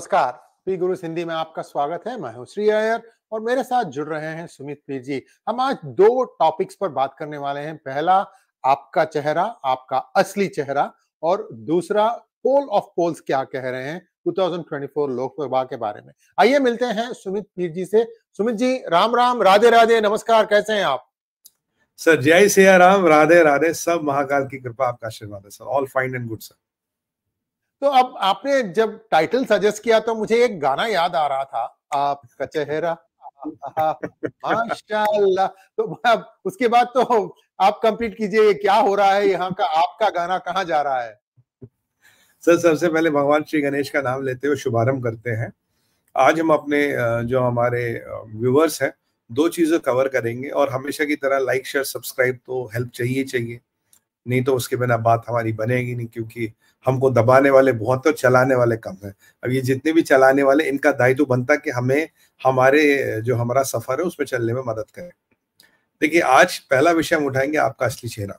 नमस्कार पी गुरु सिंधी में आपका स्वागत है मैं हूं श्री अयर और मेरे साथ जुड़ रहे हैं सुमित पीर जी हम आज दो टॉपिक्स पर बात करने वाले हैं पहला आपका चेहरा आपका असली चेहरा और दूसरा पोल ऑफ पोल्स क्या कह रहे हैं 2024 लोकसभा के बारे में आइए मिलते हैं सुमित पीर जी से सुमित जी राम राम राधे राधे नमस्कार कैसे हैं आप सर जय सिया राम राधे राधे सब महाकाल की कृपा आपका आशीर्वाद है sir all fine and good sir तो अब आपने जब टाइटल सजेस्ट किया तो मुझे एक गाना याद आ रहा था आपका चेहरा माशाल्लाह तो अब उसके बाद तो आप कंप्लीट कीजिए क्या हो रहा है यहाँ का आपका गाना कहाँ जा रहा है सर सबसे पहले भगवान श्री गणेश का नाम लेते हुए शुभारंभ करते हैं आज हम अपने जो हमारे व्यूवर्स हैं दो चीज़ें कवर करेंगे और हमेशा की तरह लाइक शेयर सब्सक्राइब तो हेल्प चाहिए चाहिए नहीं तो उसके बिना बात हमारी बनेगी नहीं क्योंकि हमको दबाने वाले बहुत और चलाने वाले कम हैं अब ये जितने भी चलाने वाले इनका दायित्व बनता कि हमें हमारे जो हमारा सफर है उसमें चलने में मदद करें देखिए आज पहला विषय हम उठाएंगे आपका असली चेहरा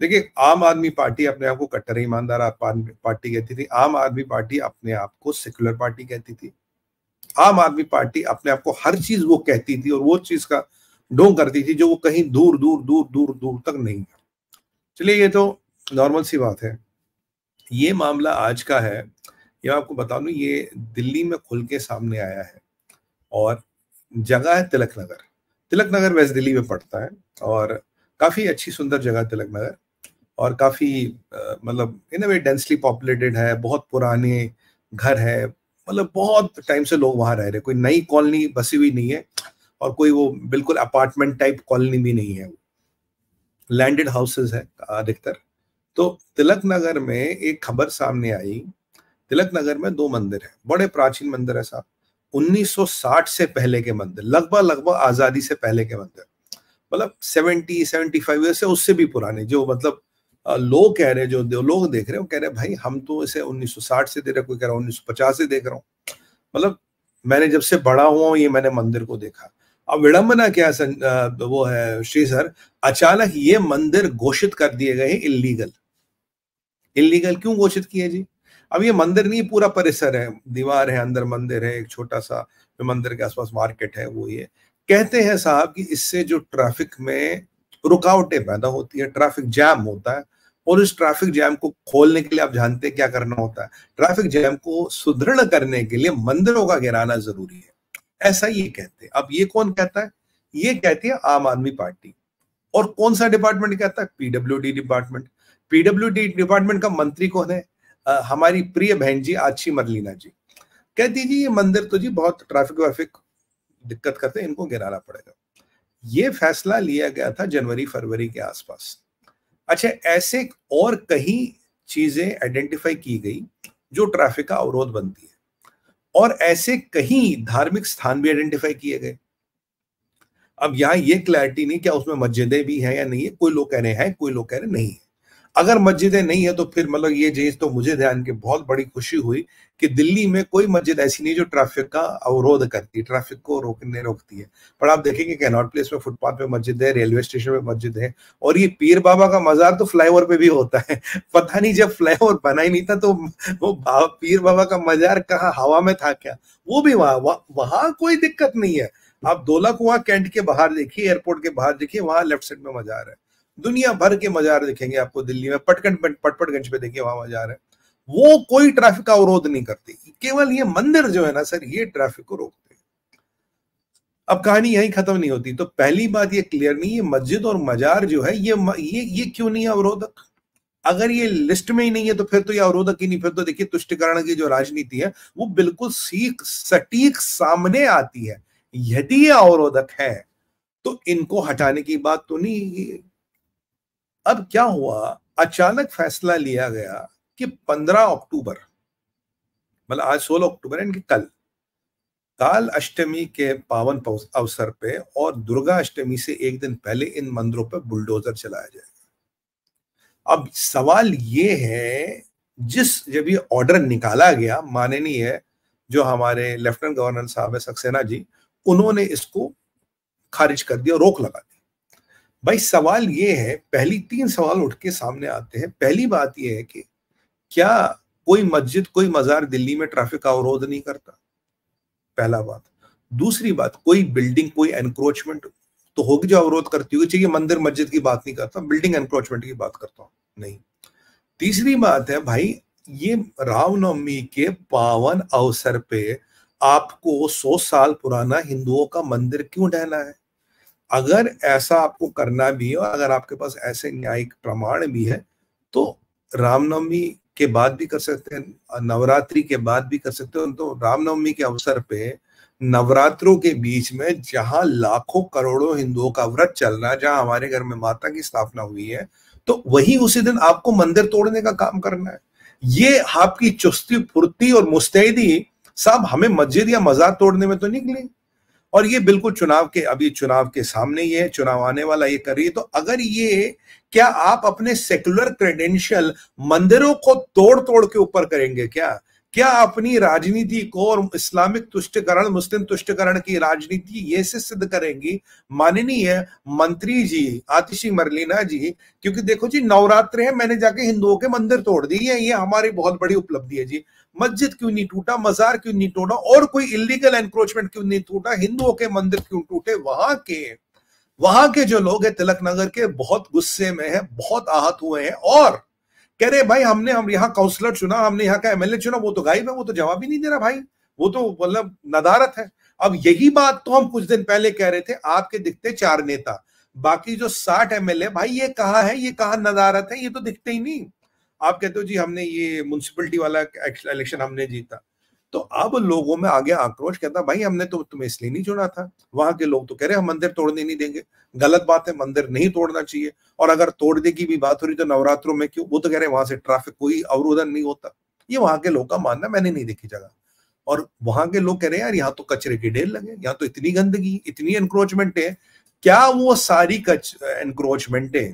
देखिए आम आदमी पार्टी अपने आप को कट्टर ईमानदार पार्टी कहती थी आम आदमी पार्टी अपने आप को सेक्युलर पार्टी कहती थी आम आदमी पार्टी अपने आप को हर चीज वो कहती थी और वो चीज का ढोंग करती थी जो वो कहीं दूर दूर दूर दूर दूर तक नहीं था चलिए ये तो नॉर्मल सी बात है ये मामला आज का है ये आपको बता दूँ ये दिल्ली में खुल के सामने आया है और जगह है तिलक नगर तिलक नगर वेस्ट दिल्ली में पड़ता है और काफ़ी अच्छी सुंदर जगह तिलक नगर और काफ़ी मतलब इन वे डेंसली पॉपुलेटेड है बहुत पुराने घर है मतलब बहुत टाइम से लोग वहाँ रह रहे कोई नई कॉलोनी बसी हुई नहीं है और कोई वो बिल्कुल अपार्टमेंट टाइप कॉलोनी भी नहीं है वो लैंडेड हाउसेस है अधिकतर तो तिलक नगर में एक खबर सामने आई तिलक नगर में दो मंदिर है बड़े प्राचीन मंदिर है साहब 1960 से पहले के मंदिर लगभग लगभग आजादी से पहले के मंदिर मतलब 70 75 ईयर से उससे भी पुराने जो मतलब लोग कह रहे जो लोग देख रहे हो कह रहे भाई हम तो इसे 1960 से दे रहे कोई कह रहा उन्नीस से देख रहा हूँ मतलब मैंने जब से बड़ा हुआ ये मैंने मंदिर को देखा अब विडंबना क्या सं, वो है श्री सर अचानक ये मंदिर घोषित कर दिए गए हैं इलीगल इलीगल क्यों घोषित किए जी अब ये मंदिर नहीं पूरा परिसर है दीवार है अंदर मंदिर है एक छोटा सा मंदिर के आसपास मार्केट है वो ये कहते हैं साहब कि इससे जो ट्रैफिक में रुकावटें पैदा होती है ट्रैफिक जैम होता है और इस ट्रैफिक जैम को खोलने के लिए आप जानते हैं क्या करना होता है ट्रैफिक जैम को सुदृढ़ करने के लिए मंदिरों का गिराना जरूरी है ऐसा ये कहते हैं अब ये कौन कहता है ये कहती है आम आदमी पार्टी और कौन सा डिपार्टमेंट कहता है पीडब्ल्यू डिपार्टमेंट पीडब्ल्यू डिपार्टमेंट का मंत्री कौन है आ, हमारी प्रिय बहन जी आछी मरलीना जी कहती जी ये मंदिर तो जी बहुत ट्रैफिक वैफिक दिक्कत करते हैं इनको गिराना पड़ेगा ये फैसला लिया गया था जनवरी फरवरी के आसपास अच्छा ऐसे और कहीं चीजें आइडेंटिफाई की गई जो ट्रैफिक का अवरोध बनती है और ऐसे कहीं धार्मिक स्थान भी आइडेंटिफाई किए गए अब यहां ये क्लैरिटी नहीं क्या उसमें मस्जिदें भी हैं या नहीं है कोई लोग कह रहे हैं कोई लोग कह रहे नहीं है अगर मस्जिदें नहीं है तो फिर मतलब ये चीज तो मुझे ध्यान के बहुत बड़ी खुशी हुई कि दिल्ली में कोई मस्जिद ऐसी नहीं जो ट्रैफिक का अवरोध करती है ट्रैफिक को रोकने रोकती है पर आप देखेंगे कैनॉट प्लेस में फुटपाथ पे मस्जिद है रेलवे स्टेशन पे मस्जिद है और ये पीर बाबा का मजार तो फ्लाईओवर पे भी होता है पता नहीं जब फ्लाईओवर बना ही नहीं था तो वो पीर बाबा का मजार कहाँ हवा में था क्या वो भी वहां वहां कोई दिक्कत नहीं है आप दोला कुआ कैंट के बाहर देखिए एयरपोर्ट के बाहर देखिए वहां लेफ्ट साइड में मजार है दुनिया भर के मजार दिखेंगे आपको दिल्ली में पटकन पटपटगंज पे देखिए वहां मजार है वो कोई ट्रैफिक का अवरोध नहीं करते केवल ये मंदिर जो है ना सर ये ट्रैफिक को रोकते अब कहानी यही खत्म नहीं होती तो पहली बात ये क्लियर नहीं है मस्जिद और मजार जो है ये ये ये क्यों नहीं है अवरोधक अगर ये लिस्ट में ही नहीं है तो फिर तो ये अवरोधक ही नहीं फिर तो देखिए तुष्टिकरण की जो राजनीति है वो बिल्कुल सीख सटीक सामने आती है यदि ये अवरोधक है तो इनको हटाने की बात तो नहीं अब क्या हुआ अचानक फैसला लिया गया कि 15 अक्टूबर मतलब आज 16 अक्टूबर है कल काल अष्टमी के पावन अवसर पे और दुर्गा अष्टमी से एक दिन पहले इन मंदिरों पर बुलडोजर चलाया जाएगा अब सवाल ये है जिस जब ये ऑर्डर निकाला गया माननीय जो हमारे लेफ्टिनेंट गवर्नर साहब है सक्सेना जी उन्होंने इसको खारिज कर दिया रोक लगा भाई सवाल ये है पहली तीन सवाल उठ के सामने आते हैं पहली बात यह है कि क्या कोई मस्जिद कोई मजार दिल्ली में ट्रैफिक का अवरोध नहीं करता पहला बात दूसरी बात कोई बिल्डिंग कोई एनक्रोचमेंट तो होगी जो अवरोध करती होगी चाहिए मंदिर मस्जिद की बात नहीं करता बिल्डिंग एनक्रोचमेंट की बात करता हूं नहीं तीसरी बात है भाई ये रामनवमी के पावन अवसर पे आपको सौ साल पुराना हिंदुओं का मंदिर क्यों ढहना है अगर ऐसा आपको करना भी है अगर आपके पास ऐसे न्यायिक प्रमाण भी है तो रामनवमी के बाद भी कर सकते हैं नवरात्रि के बाद भी कर सकते हैं तो रामनवमी के अवसर पे नवरात्रों के बीच में जहां लाखों करोड़ों हिंदुओं का व्रत चल रहा है जहां हमारे घर में माता की स्थापना हुई है तो वही उसी दिन आपको मंदिर तोड़ने का काम करना है ये आपकी चुस्ती फुर्ती और मुस्तैदी साहब हमें मस्जिद या मजार तोड़ने में तो निकली और ये बिल्कुल चुनाव के अभी चुनाव के सामने ही है चुनाव आने वाला ये कर रही है तो अगर ये क्या आप अपने सेकुलर क्रेडेंशियल मंदिरों को तोड़ तोड़ के ऊपर करेंगे क्या क्या अपनी राजनीति को और इस्लामिक तुष्टिकरण मुस्लिम तुष्टिकरण की राजनीति ये से सिद्ध करेंगी माननीय मंत्री जी आतिशी मरलीना जी क्योंकि देखो जी नवरात्र है मैंने जाके हिंदुओं के मंदिर तोड़ दिए ये हमारी बहुत बड़ी उपलब्धि है जी मस्जिद क्यों नहीं टूटा मजार क्यों नहीं टूटा और कोई इलीगल एनक्रोचमेंट क्यों नहीं टूटा हिंदुओं के मंदिर क्यों टूटे वहां के वहां के जो लोग हैं तिलक नगर के बहुत गुस्से में है बहुत आहत हुए हैं और कह रहे भाई हमने हम यहाँ काउंसलर चुना हमने यहाँ का एमएलए चुना वो तो गायब है वो तो जवाब ही नहीं दे रहा भाई वो तो मतलब नदारत है अब यही बात तो हम कुछ दिन पहले कह रहे थे आपके दिखते चार नेता बाकी जो साठ एमएलए भाई ये कहा है ये कहा नदारत है ये तो दिखते ही नहीं आप कहते हो जी हमने ये म्यूनसिपलिटी वाला इलेक्शन हमने जीता तो अब लोगों में आगे आक्रोश कहता भाई हमने तो तुम्हें इसलिए नहीं चुना था वहां के लोग तो कह रहे हम मंदिर तोड़ने नहीं देंगे गलत बात है मंदिर नहीं तोड़ना चाहिए और अगर तोड़ने की भी बात हो रही तो नवरात्रों में क्यों वो तो कह रहे हैं वहां से ट्रैफिक कोई अवरोधन नहीं होता ये वहां के लोग का मानना मैंने नहीं देखी जगह और वहां के लोग कह रहे हैं यार यहाँ तो कचरे के ढेर लगे यहाँ तो इतनी गंदगी इतनी एनक्रोचमेंट है क्या वो सारी एनक्रोचमेंटें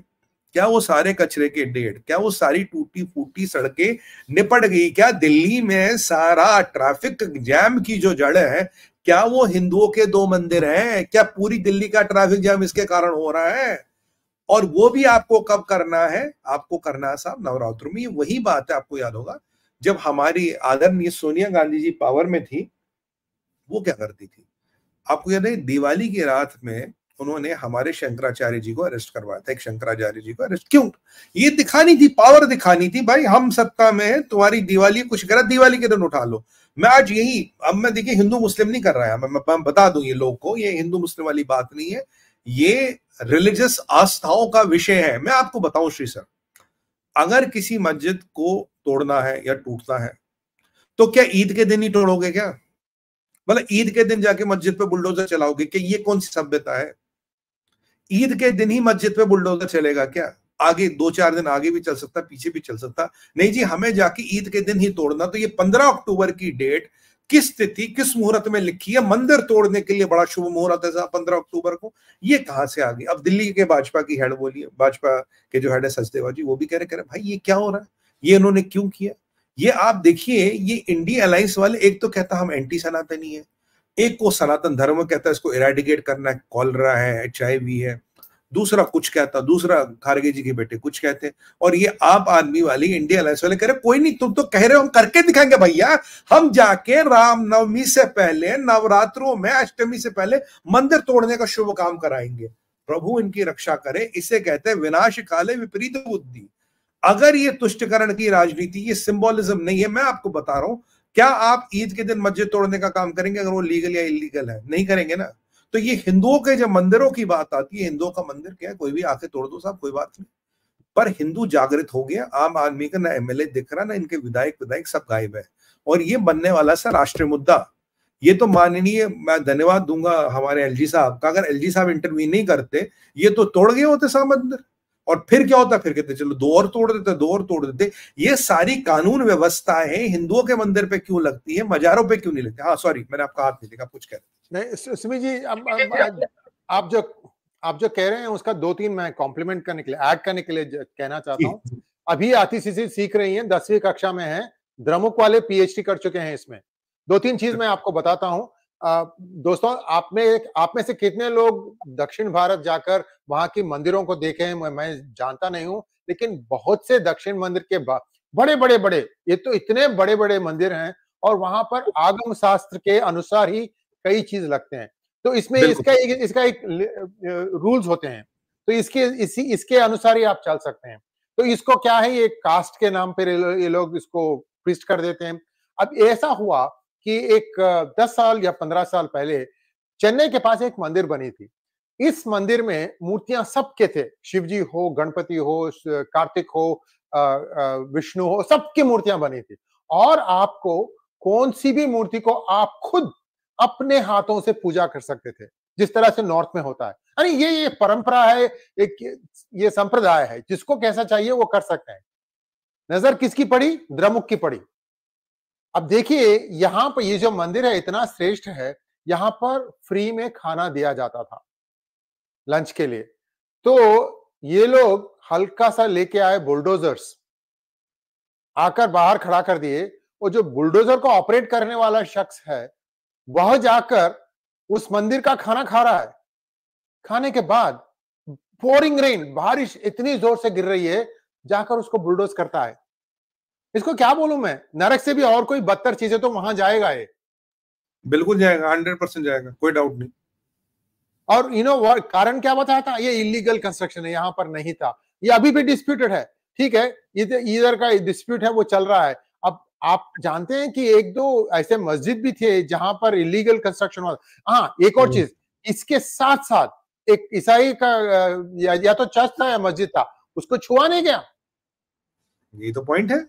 क्या वो सारे कचरे के डेढ़ क्या वो सारी टूटी फूटी सड़कें निपट गई क्या दिल्ली में सारा ट्रैफिक जैम की जो जड़ है क्या वो हिंदुओं के दो मंदिर हैं क्या पूरी दिल्ली का ट्रैफिक जैम इसके कारण हो रहा है और वो भी आपको कब करना है आपको करना है साहब नवरात्र में वही बात है आपको याद होगा जब हमारी आदरणीय सोनिया गांधी जी पावर में थी वो क्या करती थी आपको याद है दिवाली की रात में उन्होंने हमारे शंकराचार्य जी को अरेस्ट करवाया था एक शंकराचार्य जी को अरेस्ट क्यों ये दिखानी थी पावर दिखानी थी भाई हम सत्ता में है तुम्हारी दिवाली कुछ गलत दिवाली के दिन उठा लो मैं आज यही अब मैं देखिए हिंदू मुस्लिम नहीं कर रहा है मैं, मैं बता दू ये लोग को ये हिंदू मुस्लिम वाली बात नहीं है ये रिलीजियस आस्थाओं का विषय है मैं आपको बताऊं श्री सर अगर किसी मस्जिद को तोड़ना है या टूटना है तो क्या ईद के दिन ही तोड़ोगे क्या मतलब ईद के दिन जाके मस्जिद पे बुलडोजर चलाओगे कि ये कौन सी सभ्यता है ईद के दिन ही मस्जिद पे बुलडोजर चलेगा क्या आगे दो चार दिन आगे भी चल सकता पीछे भी चल सकता नहीं जी हमें जाके ईद के दिन ही तोड़ना तो ये पंद्रह अक्टूबर की डेट किस तिथि किस मुहूर्त में लिखी है मंदिर तोड़ने के लिए बड़ा शुभ मुहूर्त है साहब पंद्रह अक्टूबर को ये कहां से आ गई अब दिल्ली के भाजपा की हेड बोली भाजपा के जो हेड है सचदेवा जी वो भी कह रहे कह रहे भाई ये क्या हो रहा है ये इन्होंने क्यों किया ये आप देखिए ये इंडिया अलाइंस वाले एक तो कहता हम एंटी सनातनी है एक को सनातन धर्म कहता है इसको इराडिकेट करना है कॉलरा है एच है दूसरा कुछ कहता दूसरा खारगे जी के बेटे कुछ कहते और ये आप आदमी वाली इंडिया अलायंस वाले कह रहे कोई नहीं तुम तो कह रहे हो हम करके दिखाएंगे भैया हम जाके रामनवमी से पहले नवरात्रों में अष्टमी से पहले मंदिर तोड़ने का शुभ काम कराएंगे प्रभु इनकी रक्षा करे इसे कहते हैं विनाश काले विपरीत बुद्धि अगर ये तुष्टकरण की राजनीति ये सिंबोलिज्म नहीं है मैं आपको बता रहा हूं क्या आप ईद के दिन मस्जिद तोड़ने का काम करेंगे अगर वो लीगल या इलीगल है नहीं करेंगे ना तो ये हिंदुओं के जब मंदिरों की बात आती है हिंदुओं का मंदिर क्या है कोई भी आके तोड़ दो साहब कोई बात नहीं पर हिंदू जागृत हो गया आम आदमी का ना एमएलए दिख रहा ना इनके विधायक विधायक सब गायब है और ये बनने वाला सा राष्ट्रीय मुद्दा ये तो माननीय मैं धन्यवाद दूंगा हमारे एलजी साहब का अगर एलजी साहब इंटरव्यू नहीं करते ये तो तोड़ गए होते साहब मंदिर और फिर क्या होता फिर कहते चलो दो और तोड़ देते दो और तोड़ देते ये सारी कानून व्यवस्था है हिंदुओं के मंदिर पे क्यों लगती है मजारों पे क्यों नहीं लगती हाँ सॉरी मैंने आपका हाथ नहीं देखा कुछ कह रहे नहीं सुमी जी अब, आप जो आप जो कह रहे हैं उसका दो तीन मैं कॉम्प्लीमेंट करने के लिए ऐड करने के लिए कहना चाहता हूँ अभी आती सीसी सीख रही है दसवीं कक्षा में है द्रमुक वाले पीएचडी कर चुके हैं इसमें दो तीन चीज मैं आपको बताता हूँ दोस्तों आप में एक आप में से कितने लोग दक्षिण भारत जाकर वहां की मंदिरों को देखे हैं मैं जानता नहीं हूं लेकिन बहुत से दक्षिण मंदिर के बड़े बड़े बड़े ये तो इतने बड़े बड़े मंदिर हैं और वहां पर आगम शास्त्र के अनुसार ही कई चीज लगते हैं तो इसमें इसका एक इसका एक रूल्स होते हैं तो इसके इसी इसके अनुसार ही आप चल सकते हैं तो इसको क्या है ये कास्ट के नाम पर ये लोग इसको प्रिस्ट कर देते हैं अब ऐसा हुआ कि एक दस साल या पंद्रह साल पहले चेन्नई के पास एक मंदिर बनी थी इस मंदिर में मूर्तियां सबके थे शिवजी हो गणपति हो कार्तिक हो विष्णु हो सबकी मूर्तियां बनी थी और आपको कौन सी भी मूर्ति को आप खुद अपने हाथों से पूजा कर सकते थे जिस तरह से नॉर्थ में होता है अरे ये ये परंपरा है एक ये संप्रदाय है जिसको कैसा चाहिए वो कर सकते हैं नजर किसकी पड़ी द्रमुख की पड़ी अब देखिए यहाँ पर ये जो मंदिर है इतना श्रेष्ठ है यहाँ पर फ्री में खाना दिया जाता था लंच के लिए तो ये लोग हल्का सा लेके आए बुलडोजर्स आकर बाहर खड़ा कर दिए और जो बुलडोजर को ऑपरेट करने वाला शख्स है वह जाकर उस मंदिर का खाना खा रहा है खाने के बाद पोरिंग रेन बारिश इतनी जोर से गिर रही है जाकर उसको बुलडोज करता है इसको क्या बोलू मैं नरक से भी और कोई बदतर चीजें तो वहां जाएगा ये बिल्कुल जाएगा हंड्रेड परसेंट जाएगा कोई डाउट नहीं और यू नो कारण क्या बताया था ये इलीगल कंस्ट्रक्शन है यहाँ पर नहीं था ये अभी भी डिस्प्यूटेड है ठीक है तो इधर का डिस्प्यूट है वो चल रहा है अब आप जानते हैं कि एक दो ऐसे मस्जिद भी थे जहां पर इलीगल कंस्ट्रक्शन हुआ हाँ एक और हम्म। चीज इसके साथ साथ एक ईसाई का या, या तो चर्च था या मस्जिद था उसको छुआ नहीं गया ये तो पॉइंट है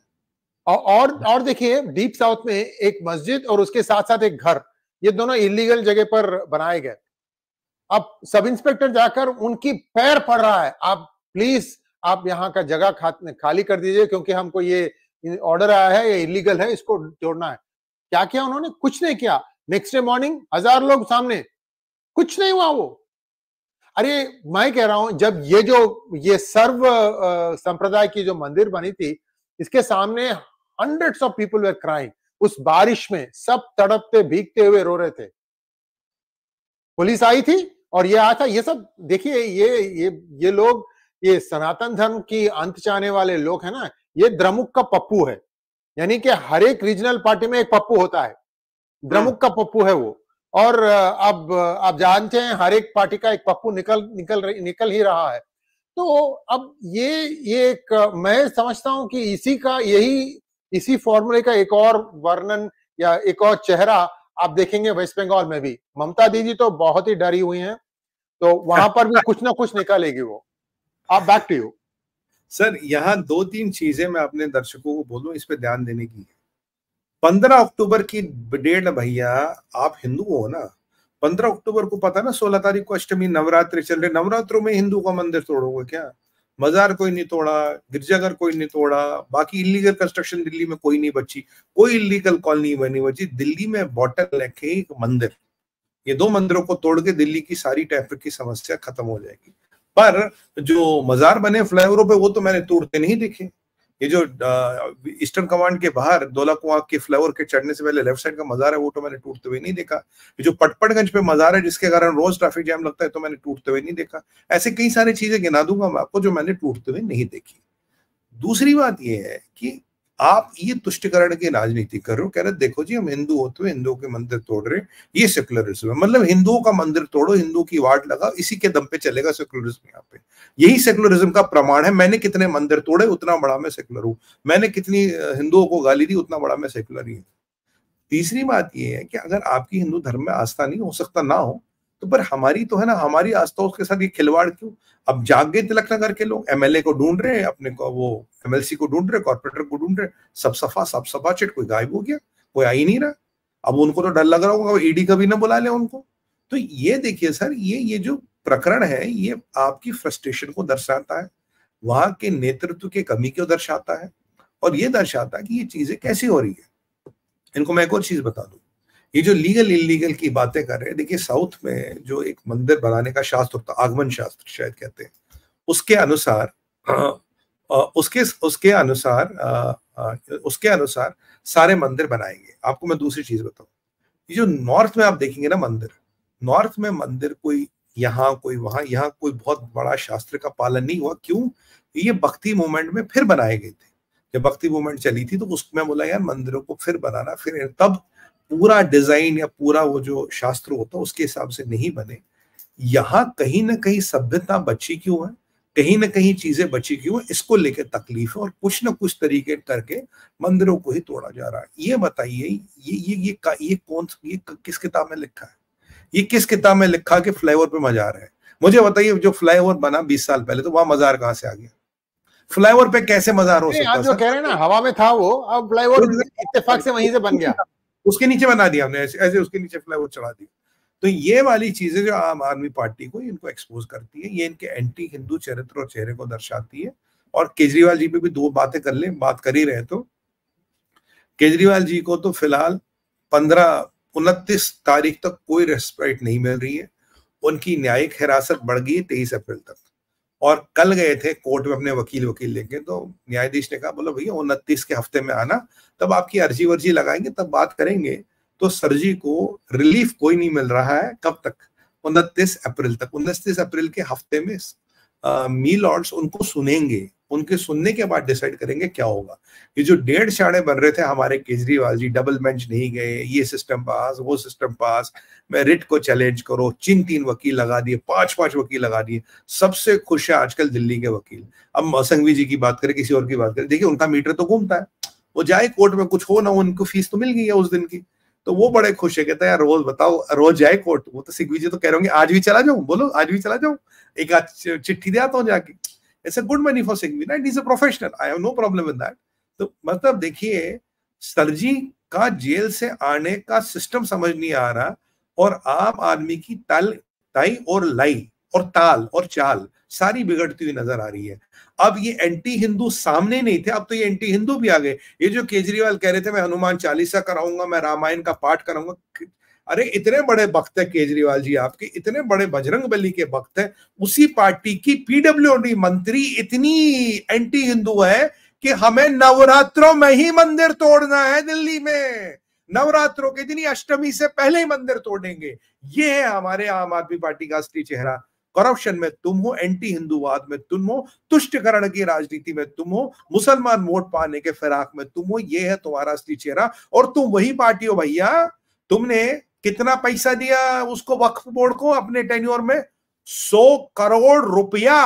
और और देखिए डीप साउथ में एक मस्जिद और उसके साथ साथ एक घर ये दोनों इलीगल जगह पर बनाए गए अब सब इंस्पेक्टर जाकर उनकी पैर पड़ रहा है आप प्लीज आप यहाँ का जगह खाली कर दीजिए क्योंकि हमको ये ऑर्डर आया है ये इलीगल है इसको जोड़ना है क्या किया उन्होंने कुछ नहीं किया नेक्स्ट डे मॉर्निंग हजार लोग सामने कुछ नहीं हुआ वो अरे मैं कह रहा हूं जब ये जो ये सर्व संप्रदाय की जो मंदिर बनी थी इसके सामने hundreds of people were crying उस बारिश में सब तड़पते भीगते हुए रो रहे थे पुलिस आई थी और ये आया था ये सब देखिए ये ये ये लोग ये सनातन धर्म की अंत चाहने वाले लोग है ना ये द्रमुक का पप्पू है यानी कि हर एक रीजनल पार्टी में एक पप्पू होता है द्रमुक का पप्पू है वो और अब आप जानते हैं हर एक पार्टी का एक पप्पू निकल निकल निकल ही रहा है तो अब ये ये एक मैं समझता हूं कि इसी का यही इसी फॉर्मूले का एक और वर्णन या एक और चेहरा आप देखेंगे वेस्ट बंगाल में भी ममता दीदी तो बहुत ही डरी हुई हैं तो वहां पर भी कुछ ना कुछ निकालेगी वो आप बैक टू यू सर यहाँ दो तीन चीजें मैं अपने दर्शकों को बोलू इस पर ध्यान देने की पंद्रह अक्टूबर की डेट भैया आप हिंदू हो ना पंद्रह अक्टूबर को पता ना सोलह तारीख को अष्टमी नवरात्रि चल रहे नवरात्रों में हिंदू का मंदिर तोड़ोगे क्या मजार कोई नहीं तोड़ा गिरजाघर कोई नहीं तोड़ा बाकी इलीगल कंस्ट्रक्शन दिल्ली में कोई नहीं बची कोई इलीगल कॉलोनी बनी बची दिल्ली में बॉटल लेके है एक मंदिर ये दो मंदिरों को तोड़ के दिल्ली की सारी ट्रैफिक की समस्या खत्म हो जाएगी पर जो मजार बने फ्लाईओवरों पे वो तो मैंने तोड़ते नहीं देखे ये जो ईस्टर्न कमांड के बाहर दोला कुआ के फ्लावर के चढ़ने से पहले लेफ्ट साइड का मजार है वो तो मैंने टूटते हुए नहीं देखा ये जो पटपटगंज पे मजार है जिसके कारण रोज ट्रैफिक जैम लगता है तो मैंने टूटते हुए नहीं देखा ऐसे कई सारी चीजें गिना दूंगा मैं आपको जो मैंने टूटते हुए नहीं देखी दूसरी बात यह है कि आप ये तुष्टिकरण की राजनीति कर रहे हो कह रहे देखो जी हम हिंदू होते हुए हिंदुओं के मंदिर तोड़ रहे ये सेक्युलरिज्म है मतलब हिंदुओं का मंदिर तोड़ो हिंदू की वार्ड लगाओ इसी के दम पे चलेगा सेक्युलरिज्म यहाँ पे यही सेक्युलरिज्म का प्रमाण है मैंने कितने मंदिर तोड़े उतना बड़ा मैं सेक्युलर हूं मैंने कितनी हिंदुओं को गाली दी उतना बड़ा मैं सेक्युलर ही तीसरी बात यह है कि अगर आपकी हिंदू धर्म में आस्था नहीं हो सकता ना हो तो पर हमारी तो है ना हमारी आस्था उसके साथ ये खिलवाड़ क्यों अब जाग गए तिलक नगर के लोग एमएलए को ढूंढ रहे हैं अपने को वो एमएलसी को ढूंढ रहे कॉर्पोरेटर को ढूंढ रहे सब सफा सब सफा चिट कोई गायब हो गया कोई आ ही नहीं रहा अब उनको तो डर लग रहा होगा ईडी कभी ना बुला ले उनको तो ये देखिए सर ये ये जो प्रकरण है ये आपकी फ्रस्ट्रेशन को दर्शाता है वहां के नेतृत्व के कमी को दर्शाता है और ये दर्शाता है कि ये चीजें कैसी हो रही है इनको मैं एक और चीज बता दूं ये जो लीगल इलीगल की बातें कर रहे हैं देखिए साउथ में जो एक मंदिर बनाने का शास्त्र होता आगमन शास्त्र शायद कहते हैं उसके अनुसार उसके उसके अनुसार उसके अनुसार सारे मंदिर बनाएंगे आपको मैं दूसरी चीज बताऊं ये जो नॉर्थ में आप देखेंगे ना मंदिर नॉर्थ में मंदिर कोई यहाँ कोई वहां यहाँ कोई बहुत बड़ा शास्त्र का पालन नहीं हुआ क्यों ये भक्ति मूवमेंट में फिर बनाए गए थे जब भक्ति मूवमेंट चली थी तो उसमें बोला यार मंदिरों को फिर बनाना फिर तब पूरा डिजाइन या पूरा वो जो शास्त्र होता है उसके हिसाब से नहीं बने यहाँ कहीं ना कहीं सभ्यता बची क्यों है कहीं ना कहीं चीजें बची क्यों है इसको लेकर तकलीफ है और कुछ ना कुछ तरीके करके मंदिरों को ही तोड़ा जा रहा है ये बताइए ये ये ये ये कौन ये किस किताब में लिखा है ये किस किताब में लिखा कि फ्लाईओवर पे मजार है मुझे बताइए जो फ्लाईओवर बना बीस साल पहले तो वहां मजार कहाँ से आ गया फ्लाईओवर पे कैसे मजार हो सकता है ना हवा में था वो अब फ्लाईओवर इतफाक से वहीं से बन गया उसके नीचे बना दिया हमने ऐसे ऐसे उसके नीचे फ्लाई चढ़ा दिया तो ये वाली चीजें जो आम आदमी पार्टी को इनको एक्सपोज करती है ये इनके एंटी हिंदू चरित्र और चेहरे को दर्शाती है और केजरीवाल जी पे भी दो बातें कर ले बात कर ही रहे तो केजरीवाल जी को तो फिलहाल पंद्रह उनतीस तारीख तक कोई रेस्पेक्ट नहीं मिल रही है उनकी न्यायिक हिरासत बढ़ गई है तेईस अप्रैल तक और कल गए थे कोर्ट में अपने वकील वकील लेके तो न्यायाधीश ने कहा बोला भैया उनतीस के हफ्ते में आना तब आपकी अर्जी वर्जी लगाएंगे तब बात करेंगे तो सर जी को रिलीफ कोई नहीं मिल रहा है कब तक उनतीस अप्रैल तक उनतीस अप्रैल के हफ्ते में मील ऑर्ड्स उनको सुनेंगे उनके सुनने के बाद डिसाइड करेंगे क्या होगा ये जो डेढ़ शाणे बन रहे थे हमारे केजरीवाल जी डबल बेंच नहीं गए ये सिस्टम पास वो सिस्टम पास मैं रिट को चैलेंज करो चीन तीन वकील लगा दिए पांच पांच वकील लगा दिए सबसे खुश है आजकल दिल्ली के वकील अब मौसंगवी जी की बात करें किसी और की बात करें देखिए उनका मीटर तो घूमता है वो जाए कोर्ट में कुछ हो ना हो उनको फीस तो मिल गई है उस दिन की तो वो बड़े खुश है कहते हैं यार रोज बताओ रोज जाए कोर्ट वो तो सिंघवी जी तो कह रहे होंगे आज भी चला जाऊं बोलो आज भी चला जाऊं एक आज चिट्ठी दे आता हूँ जाके it's a good money for Singhvi and is a professional I have no problem with that तो मतलब देखिए सरजी का जेल से आने का सिस्टम समझ नहीं आ रहा और आम आदमी की तल ताई और लाई और ताल और चाल सारी बिगड़ती हुई नजर आ रही है अब ये एंटी हिंदू सामने नहीं थे अब तो ये एंटी हिंदू भी आ गए ये जो केजरीवाल कह रहे थे मैं हनुमान चालीसा कराऊंगा मैं रामायण का पाठ कराऊंगा अरे इतने बड़े भक्त है केजरीवाल जी आपके इतने बड़े बजरंग बली के भक्त है उसी पार्टी की पीडब्ल्यू डी मंत्री इतनी एंटी हिंदू है कि हमें नवरात्रों में ही मंदिर तोड़ना है दिल्ली में नवरात्रों के दिन अष्टमी से पहले ही मंदिर तोड़ेंगे ये है हमारे आम आदमी पार्टी का असली चेहरा करप्शन में तुम हो एंटी हिंदूवाद में तुम हो तुष्टकरण की राजनीति में तुम हो मुसलमान वोट पाने के फिराक में तुम हो ये है तुम्हारा असली चेहरा और तुम वही पार्टी हो भैया तुमने कितना पैसा दिया उसको वक्फ बोर्ड को अपने टेन्योर में सौ करोड़ रुपया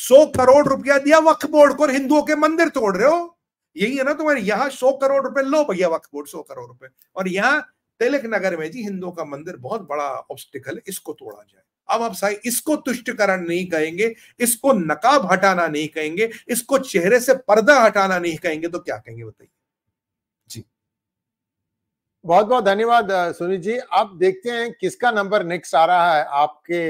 सौ करोड़ रुपया दिया वक्फ बोर्ड को हिंदुओं के मंदिर तोड़ रहे हो यही है ना तुम्हारे यहाँ सौ करोड़ रुपए लो भैया वक्फ बोर्ड सौ करोड़ रुपए और यहाँ तिलक नगर में जी हिंदुओं का मंदिर बहुत बड़ा ऑब्स्टिकल है इसको तोड़ा जाए अब आप साहब इसको तुष्टकरण नहीं कहेंगे इसको नकाब हटाना नहीं कहेंगे इसको चेहरे से पर्दा हटाना नहीं कहेंगे तो क्या कहेंगे बताइए बहुत बहुत धन्यवाद सुनील जी आप देखते हैं किसका नंबर नेक्स्ट आ रहा है आपके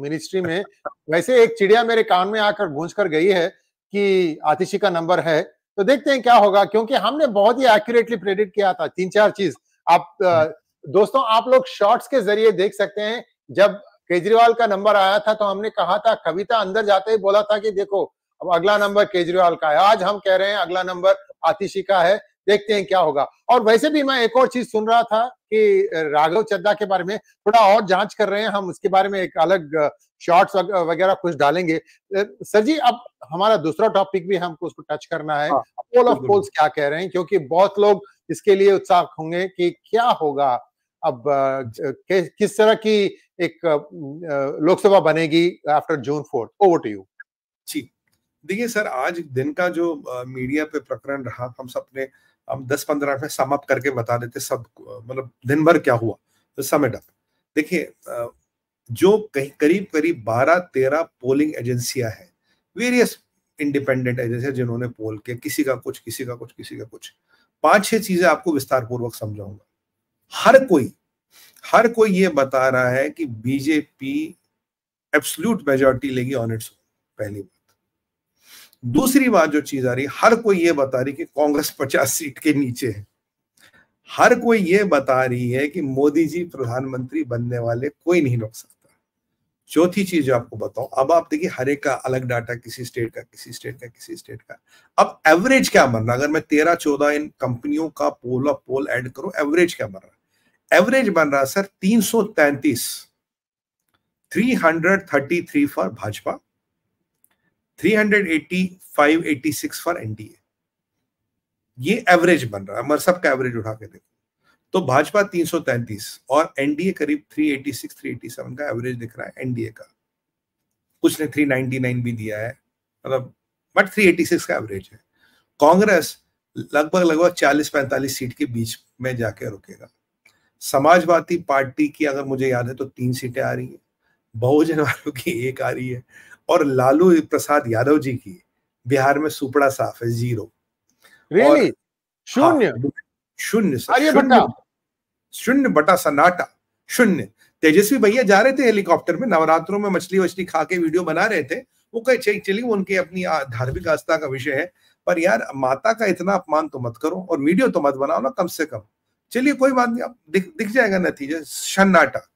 मिनिस्ट्री में वैसे एक चिड़िया मेरे कान में आकर गूंज कर गई है कि आतिशी का नंबर है तो देखते हैं क्या होगा क्योंकि हमने बहुत ही एक्यूरेटली प्रेडिक्ट किया था तीन चार चीज आप हम्म। दोस्तों आप लोग शॉर्ट्स के जरिए देख सकते हैं जब केजरीवाल का नंबर आया था तो हमने कहा था कविता अंदर जाते ही बोला था कि देखो अब अगला नंबर केजरीवाल का है आज हम कह रहे हैं अगला नंबर आतिशी का है देखते हैं क्या होगा और वैसे भी मैं एक और चीज सुन रहा था कि राघव चड्डा के बारे में थोड़ा और जांच कर रहे हैं हम उसके बारे में एक अलग शॉर्ट्स वगैरह कुछ डालेंगे सर जी अब हमारा दूसरा टॉपिक भी हमको उसको टच करना है हाँ। पोल ऑफ पोल्स क्या कह रहे हैं क्योंकि बहुत लोग इसके लिए उत्साह होंगे कि क्या होगा अब अच्छा। किस तरह की एक लोकसभा बनेगी after June fourth over to you जी देखिए सर आज दिन का जो मीडिया पे प्रकरण रहा हम सबने हम दस पंद्रह मिनट में सम अप करके बता देते सब मतलब दिन भर क्या हुआ तो समेट अप देखिए जो कहीं करीब करीब बारह तेरह पोलिंग एजेंसियां हैं वेरियस इंडिपेंडेंट एजेंसियां जिन्होंने पोल किया किसी का कुछ किसी का कुछ किसी का कुछ पांच छह चीजें आपको विस्तार पूर्वक समझाऊंगा हर कोई हर कोई ये बता रहा है कि बीजेपी एब्सोल्यूट मेजोरिटी लेगी ऑन इट्स पहली बार दूसरी बात जो चीज आ रही हर कोई ये बता रही कि कांग्रेस पचास सीट के नीचे है हर कोई ये बता रही है कि मोदी जी प्रधानमंत्री बनने वाले कोई नहीं रोक सकता चौथी चीज आपको बताऊं अब आप देखिए हर एक का अलग डाटा किसी स्टेट का किसी स्टेट का किसी स्टेट का अब एवरेज क्या बन रहा अगर मैं तेरह चौदह इन कंपनियों का पोल ऑफ पोल ऐड करूं एवरेज क्या बन रहा एवरेज बन रहा सर तीन सौ तैंतीस three hundred thirty three for Bhajpa 385 86 for NDA ये एवरेज बन रहा है मरसब का एवरेज उठा के देखो तो भाजपा 333 और एनडीए करीब 386 387 का एवरेज दिख रहा है एनडीए का कुछ ने 399 भी दिया है मतलब बट 386 का एवरेज है कांग्रेस लगभग लगभग 40-45 सीट के बीच में जाके रुकेगा समाजवादी पार्टी की अगर मुझे याद है तो तीन सीटें आ रही है बहुजन वालों की एक आ रही है और लालू प्रसाद यादव जी की बिहार में सुपड़ा साफ है जीरो really? शून्य हाँ, शून्य शून्य बटा सन्नाटा शून्य तेजस्वी भैया जा रहे थे हेलीकॉप्टर में नवरात्रों में मछली वछली खा के वीडियो बना रहे थे वो कहे चलिए चली उनकी अपनी धार्मिक आस्था का विषय है पर यार माता का इतना अपमान तो मत करो और वीडियो तो मत बनाओ ना कम से कम चलिए कोई बात नहीं अब दिख दिख जाएगा नतीजा सन्नाटा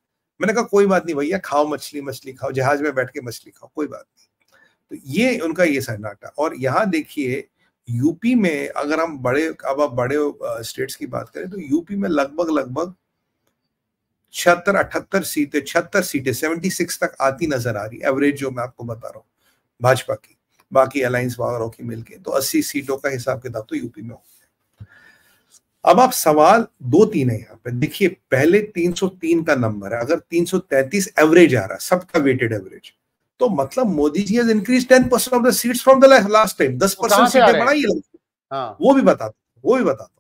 मैंने कहा कोई बात नहीं भैया खाओ मछली मछली खाओ जहाज में बैठ के मछली खाओ कोई बात नहीं तो ये उनका ये सन्नाटा और यहाँ देखिए यूपी में अगर हम बड़े अब आप बड़े स्टेट्स की बात करें तो यूपी में लगभग लगभग छिहत्तर अठहत्तर सीटें छिहत्तर सीटें सेवेंटी सिक्स तक आती नजर आ रही एवरेज जो मैं आपको बता रहा हूँ भाजपा की बाकी अलायंस वगैरह की मिलके तो अस्सी सीटों का हिसाब किताब तो यूपी में होगा अब आप सवाल दो तीन है यहाँ पे देखिए पहले 303 का नंबर है अगर 333 एवरेज आ रहा है सबका वेटेड एवरेज तो मतलब Modi ji increase 10 percent of the seats from the last time 10 percent सीटें बढ़ाई है हाँ। वो भी बताता वो भी बताता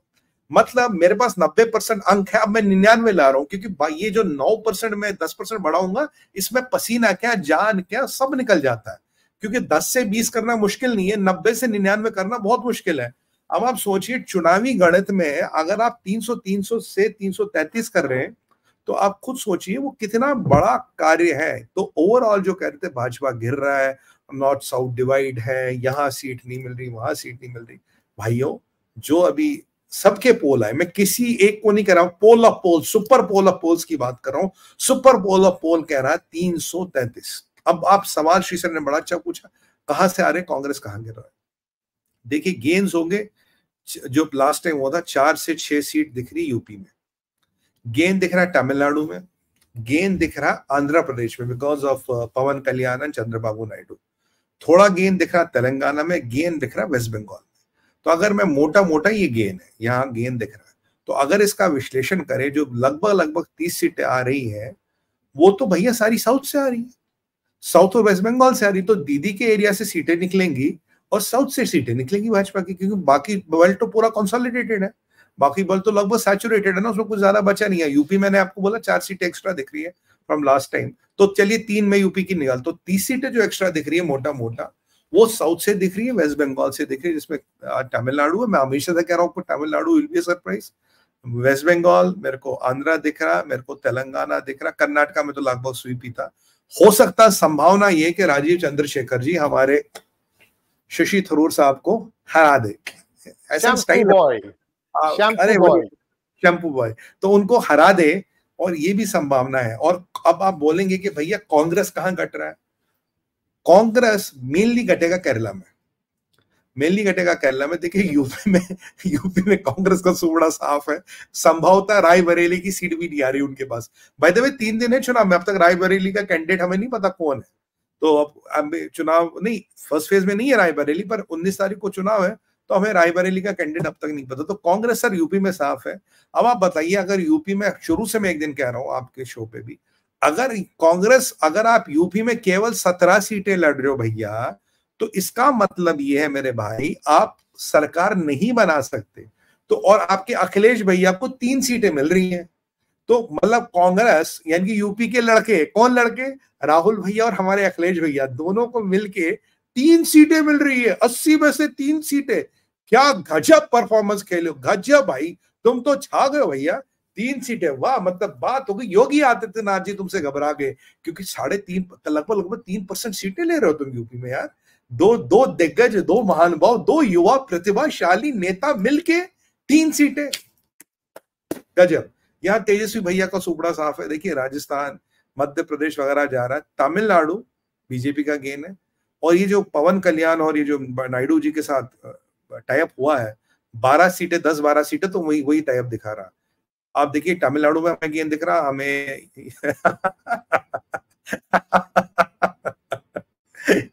मतलब मेरे पास 90 परसेंट अंक है अब मैं निन्यानवे ला रहा हूँ क्योंकि ये जो 9 परसेंट में 10 परसेंट बढ़ाऊंगा इसमें पसीना क्या जान क्या सब निकल जाता है क्योंकि 10 से 20 करना मुश्किल नहीं है 90 से निन्यानवे करना बहुत मुश्किल है अब आप सोचिए चुनावी गणित में अगर आप 300 300 से 333 कर रहे हैं तो आप खुद सोचिए वो कितना बड़ा कार्य है तो ओवरऑल जो कह रहे थे भाजपा गिर रहा है नॉर्थ साउथ डिवाइड है यहाँ सीट नहीं मिल रही वहां सीट नहीं मिल रही भाइयों जो अभी सबके पोल आए मैं किसी एक को नहीं कह रहा हूं poll of poll super poll of polls की बात कर रहा हूं सुपर पोल ऑफ पोल कह रहा है तीन सौ तैतीस अब आप सवाल श्री सर ने बड़ा अच्छा पूछा कहां से आ रहे कांग्रेस कहां गिर रहा है देखिए गेंस होंगे जो लास्ट टाइम हुआ था चार से छह सीट दिख रही यूपी में गेंद दिख रहा है तमिलनाडु में गेंद दिख रहा आंध्र प्रदेश में because of Pawan Kalyan and Chandrababu Naidu थोड़ा गेंद दिख रहा तेलंगाना में गेंद दिख रहा वेस्ट बंगाल में तो अगर मैं मोटा मोटा ये गेंद है यहाँ गेंद दिख रहा है तो अगर इसका विश्लेषण करें जो लगभग लगभग तीस सीटें आ रही है वो तो भैया सारी साउथ से आ रही है साउथ और वेस्ट बंगाल से आ रही तो दीदी के एरिया से सीटें निकलेंगी और साउथ से सीटें निकलेंगी भाजपा की क्योंकि बाकी बल तो पूरा कंसोलिडेटेड है बाकी बल तो लगभग सैचुरेटेड है ना उसमें कुछ ज्यादा बचा नहीं है यूपी मैंने आपको बोला चार सीटें एक्स्ट्रा दिख रही है फ्रॉम लास्ट टाइम तो चलिए तीन में यूपी की निकाल तो तीस सीटें जो एक्स्ट्रा दिख रही है मोटा मोटा वो साउथ से दिख रही है वेस्ट बंगाल से दिख रही है जिसमें तमिलनाडु है मैं हमेशा से कह रहा हूँ Tamil Nadu will be a surprise West Bengal मेरे को आंध्रा दिख रहा मेरे को तेलंगाना दिख रहा कर्नाटका में तो लगभग स्वीप ही था हो सकता संभावना ये कि राजीव चंद्रशेखर जी हमारे शशि थरूर साहब को हरा दे ऐसा स्टाइल हाँ, अरे शैम्पू बॉय तो उनको हरा दे और ये भी संभावना है और अब आप बोलेंगे कि भैया कांग्रेस कहाँ घट रहा है कांग्रेस मेनली घटेगा केरला में मेनली घटेगा केरला में देखिए यूपी में यूपी में कांग्रेस का सुबड़ा साफ है संभवतः रायबरेली की सीट भी नहीं आ रही उनके पास भाई देवे तीन दिन है चुनाव में अब तक रायबरेली का कैंडिडेट हमें नहीं पता कौन है तो अब चुनाव नहीं फर्स्ट फेज में नहीं है रायबरेली पर 19 तारीख को चुनाव है तो हमें रायबरेली का कैंडिडेट अब तक नहीं पता तो कांग्रेस सर यूपी में साफ है अब आप बताइए अगर यूपी में शुरू से मैं एक दिन कह रहा हूँ आपके शो पे भी अगर कांग्रेस अगर आप यूपी में केवल सत्रह सीटें लड़ रहे हो भैया तो इसका मतलब ये है मेरे भाई आप सरकार नहीं बना सकते तो और आपके अखिलेश भैया को तीन सीटें मिल रही हैं तो मतलब कांग्रेस यानी कि यूपी के लड़के कौन लड़के राहुल भैया और हमारे अखिलेश भैया दोनों को मिलके तीन सीटें मिल रही है अस्सी में से तीन सीटें क्या गजब परफॉर्मेंस खेलो गजब भाई तुम तो छा गए भैया तीन सीटें वाह मतलब बात हो गई योगी आदित्यनाथ जी तुमसे घबरा गए क्योंकि साढ़े तीन लगभग लगभग तीन परसेंट सीटें ले रहे हो तुम यूपी में यार दो दो दिग्गज दो महानुभाव दो युवा प्रतिभाशाली नेता मिलके तीन सीटें गजब यहाँ तेजस्वी भैया का सुपड़ा साफ है देखिए राजस्थान मध्य प्रदेश वगैरह जा रहा है तमिलनाडु बीजेपी का गेन है और ये जो पवन कल्याण और ये जो नायडू जी के साथ टाइप हुआ है बारह सीटें दस बारह सीटें तो वही वही टाइप दिखा रहा आप देखिए तमिलनाडु में हमें गेंद दिख रहा हमें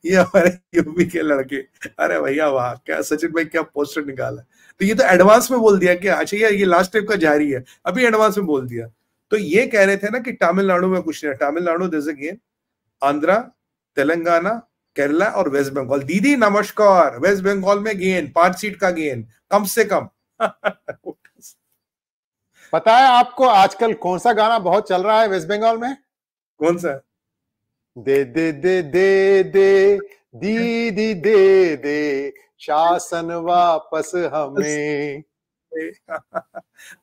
ये हमारे यूपी के लड़के अरे भैया वाह क्या सचिन भाई क्या पोस्टर निकाला तो ये तो एडवांस में बोल दिया कि अच्छा ये लास्ट टाइप का जारी है अभी एडवांस में बोल दिया तो ये कह रहे थे ना कि तमिलनाडु में कुछ नहीं है तमिलनाडु दिस अगेन आंध्र तेलंगाना केरला और वेस्ट बंगाल दीदी नमस्कार वेस्ट बंगाल में गेन पांच सीट का गेन कम से कम पता है आपको आजकल कौन सा गाना बहुत चल रहा है वेस्ट बंगाल में कौन सा दे दे दे दे दे दीदी दे दे शासन वापस हमें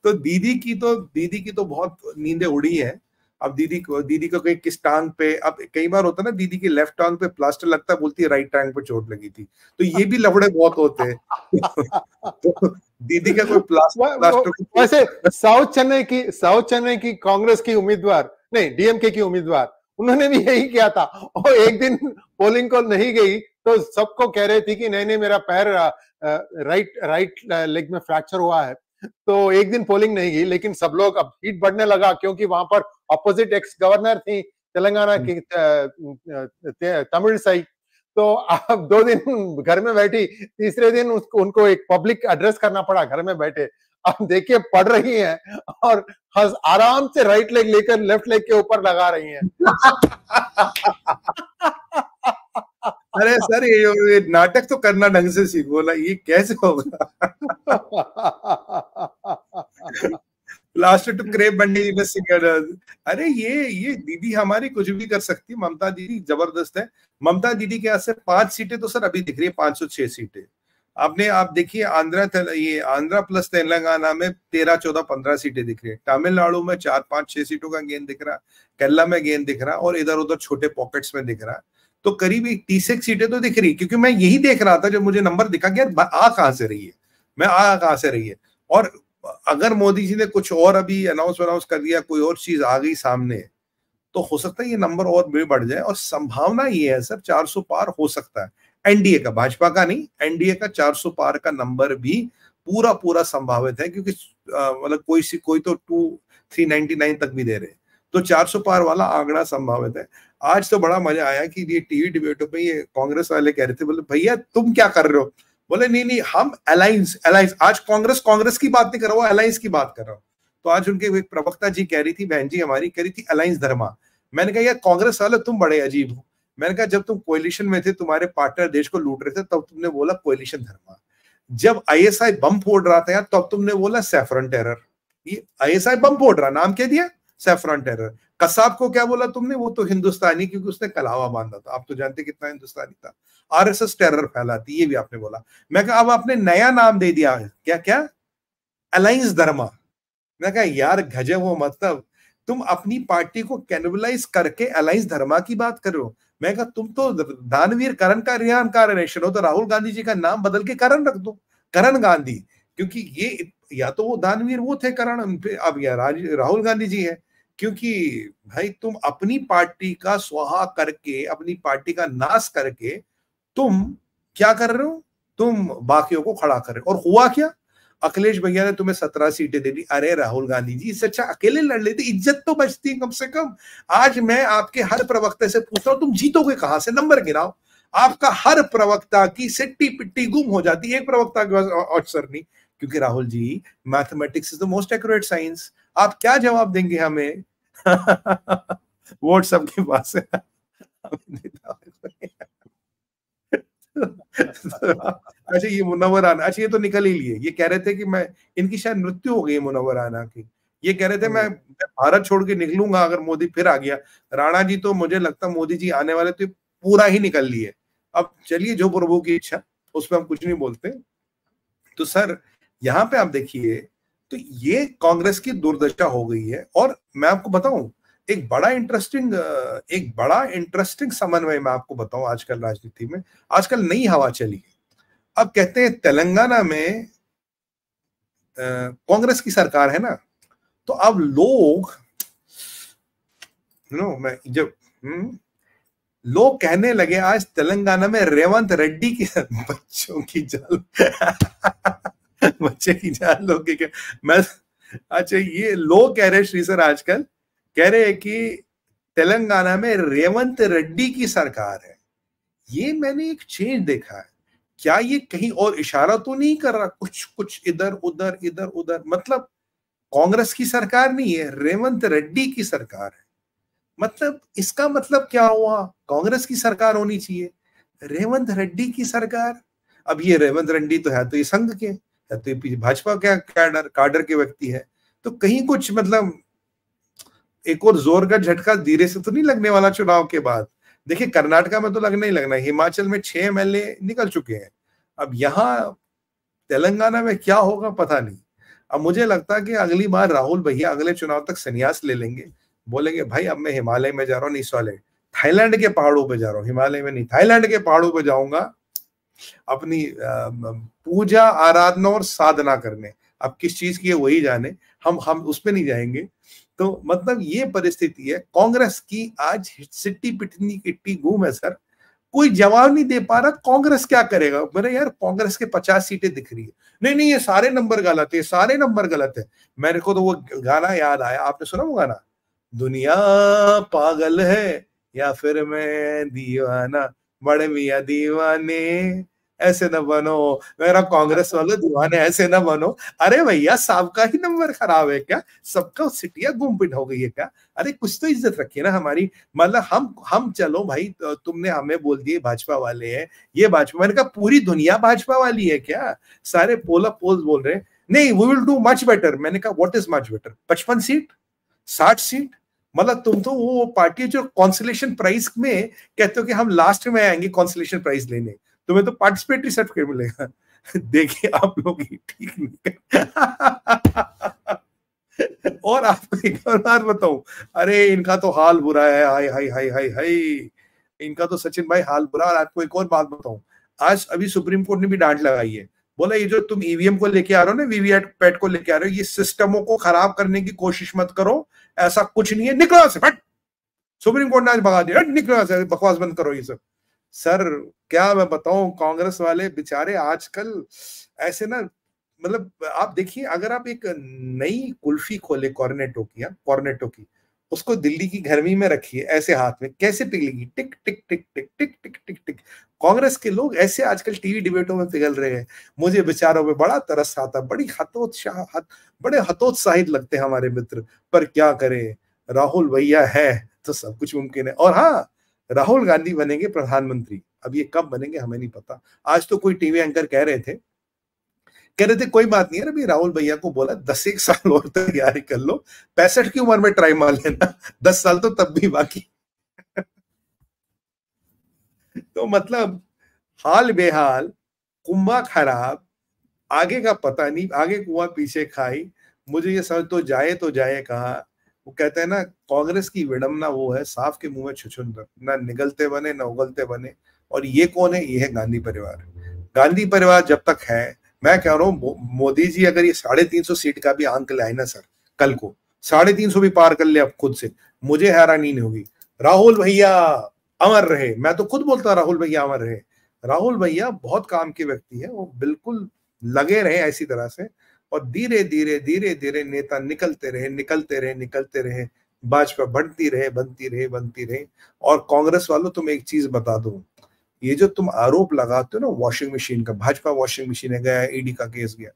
तो दीदी की तो दीदी की तो बहुत नींदें उड़ी है अब दीदी को दीदी को कहीं किस टांग पे अब कई बार होता है ना दीदी की लेफ्ट टांग पे प्लास्टर लगता है बोलती है राइट टांग पे चोट लगी थी तो ये भी लफड़े बहुत होते हैं तो दीदी का कोई प्लास्टर प्लास्टर वैसे साउथ चेन्नई की साउथ चेन्नई की कांग्रेस की उम्मीदवार नहीं डीएमके की उम्मीदवार उन्होंने भी यही किया था और एक दिन पोलिंग को नहीं गई तो सबको कह रहे थे कि नहीं नहीं मेरा पैर राइट राइट लेग में फ्रैक्चर हुआ है तो एक दिन पोलिंग नहीं गई लेकिन सब लोग अब हीट बढ़ने लगा क्योंकि वहां पर अपोजिट एक्स गवर्नर थी तेलंगाना की हम्म। तमिल साई तो अब दो दिन घर में बैठी तीसरे दिन उसको उनको एक पब्लिक एड्रेस करना पड़ा घर में बैठे आप देखिए पढ़ रही हैं और हंस आराम से राइट लेग लेकर लेफ्ट लेग के ऊपर लगा रही हैं अरे सर ये, ये नाटक तो करना ढंग से सीख बोला ये कैसे होगा लास्ट टू क्रेप बंडी सिंगर अरे ये ये दीदी हमारी कुछ भी कर सकती है ममता दीदी जबरदस्त है ममता दीदी के यहाँ से पांच सीटें तो सर अभी दिख रही है पांच सौ छह सीटें आपने आप देखिए आंध्रा ये आंध्रा प्लस तेलंगाना में तेरह चौदह पंद्रह सीटें दिख रही है तमिलनाडु में चार पांच छह सीटों का गेंद दिख रहा केरला में गेंद दिख रहा और इधर उधर छोटे पॉकेट्स में दिख रहा है तो करीब एक तीस एक सीटें तो दिख रही क्योंकि मैं यही देख रहा था जब मुझे नंबर दिखा कि आ कहाँ से रही है मैं आ कहाँ से रही है और अगर मोदी जी ने कुछ और अभी अनाउंस वनाउंस कर दिया कोई और चीज आ गई सामने तो हो सकता है ये नंबर और भी बढ़ जाए और संभावना ये है सर 400 पार हो सकता है एनडीए का भाजपा का नहीं एनडीए का 400 पार का नंबर भी पूरा पूरा संभावित है क्योंकि मतलब कोई सी कोई तो टू थ्री नाइनटी नाइन तक भी दे रहे हैं तो 400 पार वाला आंकड़ा संभावित है आज तो बड़ा मजा आया कि ये टीवी डिबेटों पे ये कांग्रेस वाले कह रहे थे बोले भैया तुम क्या कर रहे हो बोले नहीं नहीं हम अलायंस अलायंस आज कांग्रेस कांग्रेस की बात नहीं कर रहा हूँ अलायंस की बात कर रहा हूँ तो आज उनके एक प्रवक्ता जी कह रही थी बहन जी हमारी कह रही थी अलायंस धर्मा मैंने कहा यार कांग्रेस वाले तुम बड़े अजीब हो मैंने कहा जब तुम कोलिशन में थे तुम्हारे पार्टनर देश को लूट रहे थे तब तुमने बोला कोलिशन धर्म जब आईएसआई बम फोड़ रहा था यार तब तुमने बोला सेफरन टेरर ये आईएसआई बम फोड़ रहा नाम क्या दिया सेफरन टेरर कसाब को क्या बोला तुमने वो तो हिंदुस्तानी क्योंकि उसने कलावा बांधा था आप तो जानते कितना हिंदुस्तानी था आरएसएस टेरर फैलाती ये भी आपने बोला मैं कहा अब आपने नया नाम दे दिया क्या क्या अलाइंस धर्मा मैं कहा यार गजब हो मतलब तुम अपनी पार्टी को कैनबलाइज करके अलाइंस धर्मा की बात कर रहे हो मैं कहा तुम तो दानवीर करण का रिहान का रिलेशन हो तो राहुल गांधी जी का नाम बदल के करण रख दो करण गांधी क्योंकि ये या तो वो दानवीर वो थे करण अब या राहुल गांधी जी है क्योंकि भाई तुम अपनी पार्टी का स्वाहा करके अपनी पार्टी का नाश करके तुम क्या कर रहे हो तुम बाकियों को खड़ा कर रहे हो और हुआ क्या अखिलेश भैया ने तुम्हें सत्रह सीटें दे दी अरे राहुल गांधी जी इससे अच्छा अकेले लड़ लेते इज्जत तो बचती है कम से कम आज मैं आपके हर प्रवक्ता से पूछ रहा तुम जीतोगे कहां से नंबर गिराओ आपका हर प्रवक्ता की सिट्टी पिट्टी गुम हो जाती है एक प्रवक्ता के पास अवसर नहीं क्योंकि Rahul ji mathematics is the most accurate science आप क्या जवाब देंगे हमें वोट सबके पास अच्छा ये मुनवर आना अच्छा ये तो निकल ही लिए ये कह रहे थे कि मैं इनकी शायद मृत्यु हो गई मुनवर आना की ये कह रहे थे हम्म। मैं भारत छोड़ के निकलूंगा अगर मोदी फिर आ गया राणा जी तो मुझे लगता मोदी जी आने वाले तो पूरा ही निकल लिए अब चलिए जो प्रभु की इच्छा उसमें हम कुछ नहीं बोलते तो सर यहाँ पे आप देखिए तो ये कांग्रेस की दुर्दशा हो गई है और मैं आपको बताऊं एक बड़ा इंटरेस्टिंग एक बड़ा इंटरेस्टिंग समन्वय मैं आपको बताऊं आजकल राजनीति में आजकल नई हवा चली है अब कहते हैं तेलंगाना में कांग्रेस की सरकार है ना तो अब लोग नो मैं जब हम्म, लोग कहने लगे आज तेलंगाना में रेवंत रेड्डी के बच्चों की जाल बच्चे की जाल लोग अच्छा ये लोग कह रहे श्री सर आजकल कह रहे हैं कि तेलंगाना में रेवंत रेड्डी की सरकार है ये मैंने एक चेंज देखा है क्या ये कहीं और इशारा तो नहीं कर रहा कुछ कुछ इधर उधर इधर उधर मतलब कांग्रेस की सरकार नहीं है रेवंत रेड्डी की सरकार है मतलब इसका मतलब क्या हुआ कांग्रेस की सरकार होनी चाहिए रेवंत रेड्डी की सरकार अब ये रेवंत रेड्डी तो है तो ये संघ के है तो ये भाजपा के काडर काडर के व्यक्ति है तो कहीं कुछ मतलब एक और जोर का झटका धीरे से तो नहीं लगने वाला चुनाव के बाद देखिए कर्नाटका में तो लगने ही लगना हिमाचल में छह एम निकल चुके हैं अब यहाँ तेलंगाना में क्या होगा पता नहीं अब मुझे लगता है कि अगली बार राहुल भैया अगले चुनाव तक संन्यास ले लेंगे बोलेंगे भाई अब मैं हिमालय में जा रहा हूँ नहीं थाईलैंड के पहाड़ों पर जा रहा हूँ हिमालय में नहीं थाईलैंड के पहाड़ों पर जाऊंगा अपनी पूजा आराधना और साधना करने अब किस चीज की है वही जाने हम हम उसमें नहीं जाएंगे तो मतलब ये परिस्थिति है कांग्रेस की आज सिट्टी पिटनी किट्टी घूम है सर कोई जवाब नहीं दे पा रहा कांग्रेस क्या करेगा मेरे यार कांग्रेस के पचास सीटें दिख रही है नहीं नहीं ये सारे नंबर गलत है सारे नंबर गलत है मेरे को तो वो गाना याद आया आपने सुना वो गाना दुनिया पागल है या फिर मैं दीवाना बड़े मिया दीवाने ऐसे ना बनो मेरा कांग्रेस वाले दीवाने ऐसे न बनो अरे भैया सबका ही नंबर खराब है क्या सबका सिटिया गुमपिट हो गई है क्या अरे कुछ तो इज्जत रखिए ना हमारी मतलब हम हम चलो भाई तो तुमने हमें बोल दिए भाजपा वाले हैं ये भाजपा मैंने कहा पूरी दुनिया भाजपा वाली है क्या सारे पोला पोल बोल रहे हैं नहीं we will do much better मैंने कहा व्हाट इज मच बेटर पचपन सीट साठ सीट मतलब तुम तो वो पार्टी जो कॉन्सुलेशन प्राइस में कहते हो कि हम लास्ट में आएंगे कॉन्सुलेशन प्राइस लेने तुम्हें तो पार्टिसिपेटरी सर्टिफिकेट मिलेगा देखिए आप लोग ठीक नहीं और आपको एक और बात बताऊं अरे इनका तो हाल बुरा है हाय हाय हाय हाय हाय इनका तो सचिन भाई हाल बुरा और आपको एक और बात बताऊं आज अभी सुप्रीम कोर्ट ने भी डांट लगाई है बोला ये जो तुम ईवीएम e को लेके आ रहे हो ना वीवीएट पैट को लेके आ रहे हो ये सिस्टमों को खराब करने की कोशिश मत करो ऐसा कुछ नहीं है निकलो से फट सुप्रीम कोर्ट ने आज भगा दिया निकलो से बकवास बंद करो ये सब सर क्या मैं बताऊं कांग्रेस वाले बेचारे आजकल ऐसे ना मतलब आप देखिए अगर आप एक नई कुल्फी खोले कॉर्नेटो की हाँ, कॉर्नेटो की उसको दिल्ली की गर्मी में रखिए ऐसे हाथ में कैसे पिघलेगी टिक टिक टिक टिक टिक टिक टिक टिक कांग्रेस के लोग ऐसे आजकल टीवी डिबेटों में पिघल रहे हैं मुझे विचारों में बड़ा तरस आता बड़ी हतोत्साह हत, बड़े हतोत्साहित लगते हैं हमारे मित्र पर क्या करें राहुल भैया है तो सब कुछ मुमकिन है और हाँ राहुल गांधी बनेंगे प्रधानमंत्री अब ये कब बनेंगे हमें नहीं पता आज तो कोई टीवी एंकर कह रहे थे कह रहे थे कोई बात नहीं है अभी राहुल भैया को बोला दस एक साल और तैयारी कर लो पैंसठ की उम्र में ट्राई मार लेना दस साल तो तब भी बाकी तो मतलब हाल बेहाल कुंभा खराब आगे का पता नहीं आगे कुआ पीछे खाई मुझे ये समझ तो जाए तो जाए कहा वो कहते हैं ना कांग्रेस की विडम्बना वो है साफ के मुंह में छुछुंदर ना निगलते बने ना उगलते बने और ये कौन है ये है गांधी परिवार गांधी परिवार जब तक है मैं कह रहा हूँ मोदी जी अगर ये साढ़े तीन सौ सीट का भी आंक लाए ना सर कल को साढ़े तीन सौ भी पार कर ले अब खुद से मुझे हैरानी नहीं होगी राहुल भैया अमर रहे मैं तो खुद बोलता राहुल भैया अमर रहे राहुल भैया बहुत काम के व्यक्ति है वो बिल्कुल लगे रहे ऐसी तरह से और धीरे धीरे धीरे धीरे नेता निकलते रहे निकलते रहे निकलते रहे भाजपा बनती रहे बनती रहे बनती रहे और कांग्रेस वालों तुम एक चीज बता दो ये जो तुम आरोप लगाते हो ना वॉशिंग मशीन का भाजपा वॉशिंग मशीन है गया ईडी e का केस गया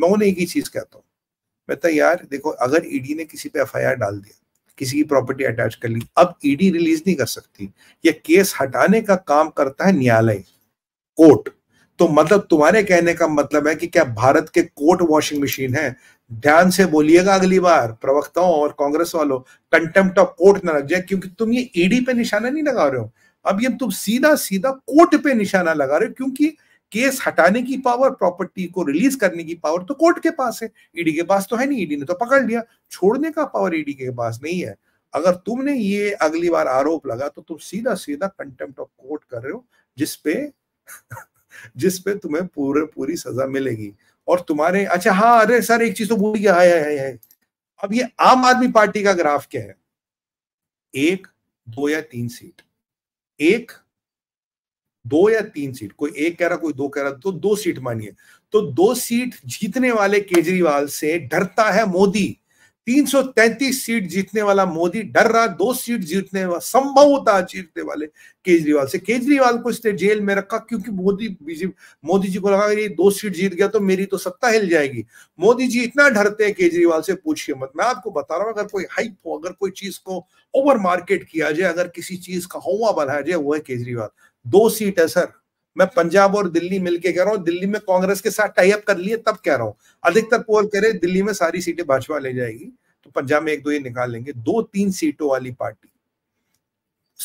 मैं उन्हें एक ही चीज कहता हूँ मैं तो यार देखो अगर ईडी e ने किसी पे एफ डाल दिया किसी की प्रॉपर्टी अटैच कर ली अब ईडी e रिलीज नहीं कर सकती ये केस हटाने का काम करता है न्यायालय कोर्ट तो मतलब तुम्हारे कहने का मतलब है कि क्या भारत के कोर्ट वॉशिंग मशीन है ध्यान से बोलिएगा अगली बार प्रवक्ताओं और कांग्रेस वालों कंटेम्प्ट ऑफ कोर्ट न लग जाए क्योंकि तुम ये ईडी e पे निशाना नहीं लगा रहे हो अब ये तुम सीधा सीधा कोर्ट पे निशाना लगा रहे हो क्योंकि केस हटाने की पावर प्रॉपर्टी को रिलीज करने की पावर तो कोर्ट के पास है ईडी e के पास तो है नहीं ईडी e ने तो पकड़ लिया छोड़ने का पावर ईडी के पास नहीं है अगर तुमने ये अगली बार आरोप लगा तो तुम सीधा सीधा कंटेम्प्ट ऑफ कोर्ट कर रहे हो जिसपे जिस पे तुम्हें पूरे पूरी सजा मिलेगी और तुम्हारे अच्छा हाँ अरे सर एक चीज तो भूल गया है, है, है। अब ये आम आदमी पार्टी का ग्राफ क्या है एक दो या तीन सीट एक दो या तीन सीट कोई एक कह रहा कोई दो कह रहा तो दो सीट मानिए तो दो सीट जीतने वाले केजरीवाल से डरता है मोदी 333 सीट जीतने वाला मोदी डर रहा दो सीट जीतने वाला संभवतः जीतने वाले केजरीवाल से केजरीवाल को इसने जेल में रखा क्योंकि मोदी बीजेपी मोदी जी को लगा ये दो सीट जीत गया तो मेरी तो सत्ता हिल जाएगी मोदी जी इतना डरते हैं केजरीवाल से पूछिए मत मैं आपको बता रहा हूं अगर कोई हाइप हो अगर कोई चीज को ओवर मार्केट किया जाए अगर किसी चीज का हवा बनाया जाए वो है केजरीवाल दो सीट है सर मैं पंजाब और दिल्ली मिलके कह रहा हूँ दिल्ली में कांग्रेस के साथ टाई अप कर लिए तब कह रहा हूँ अधिकतर पोल कह रहे दिल्ली में सारी सीटें भाजपा ले जाएगी तो पंजाब में एक दो ही निकाल लेंगे दो तीन सीटों वाली पार्टी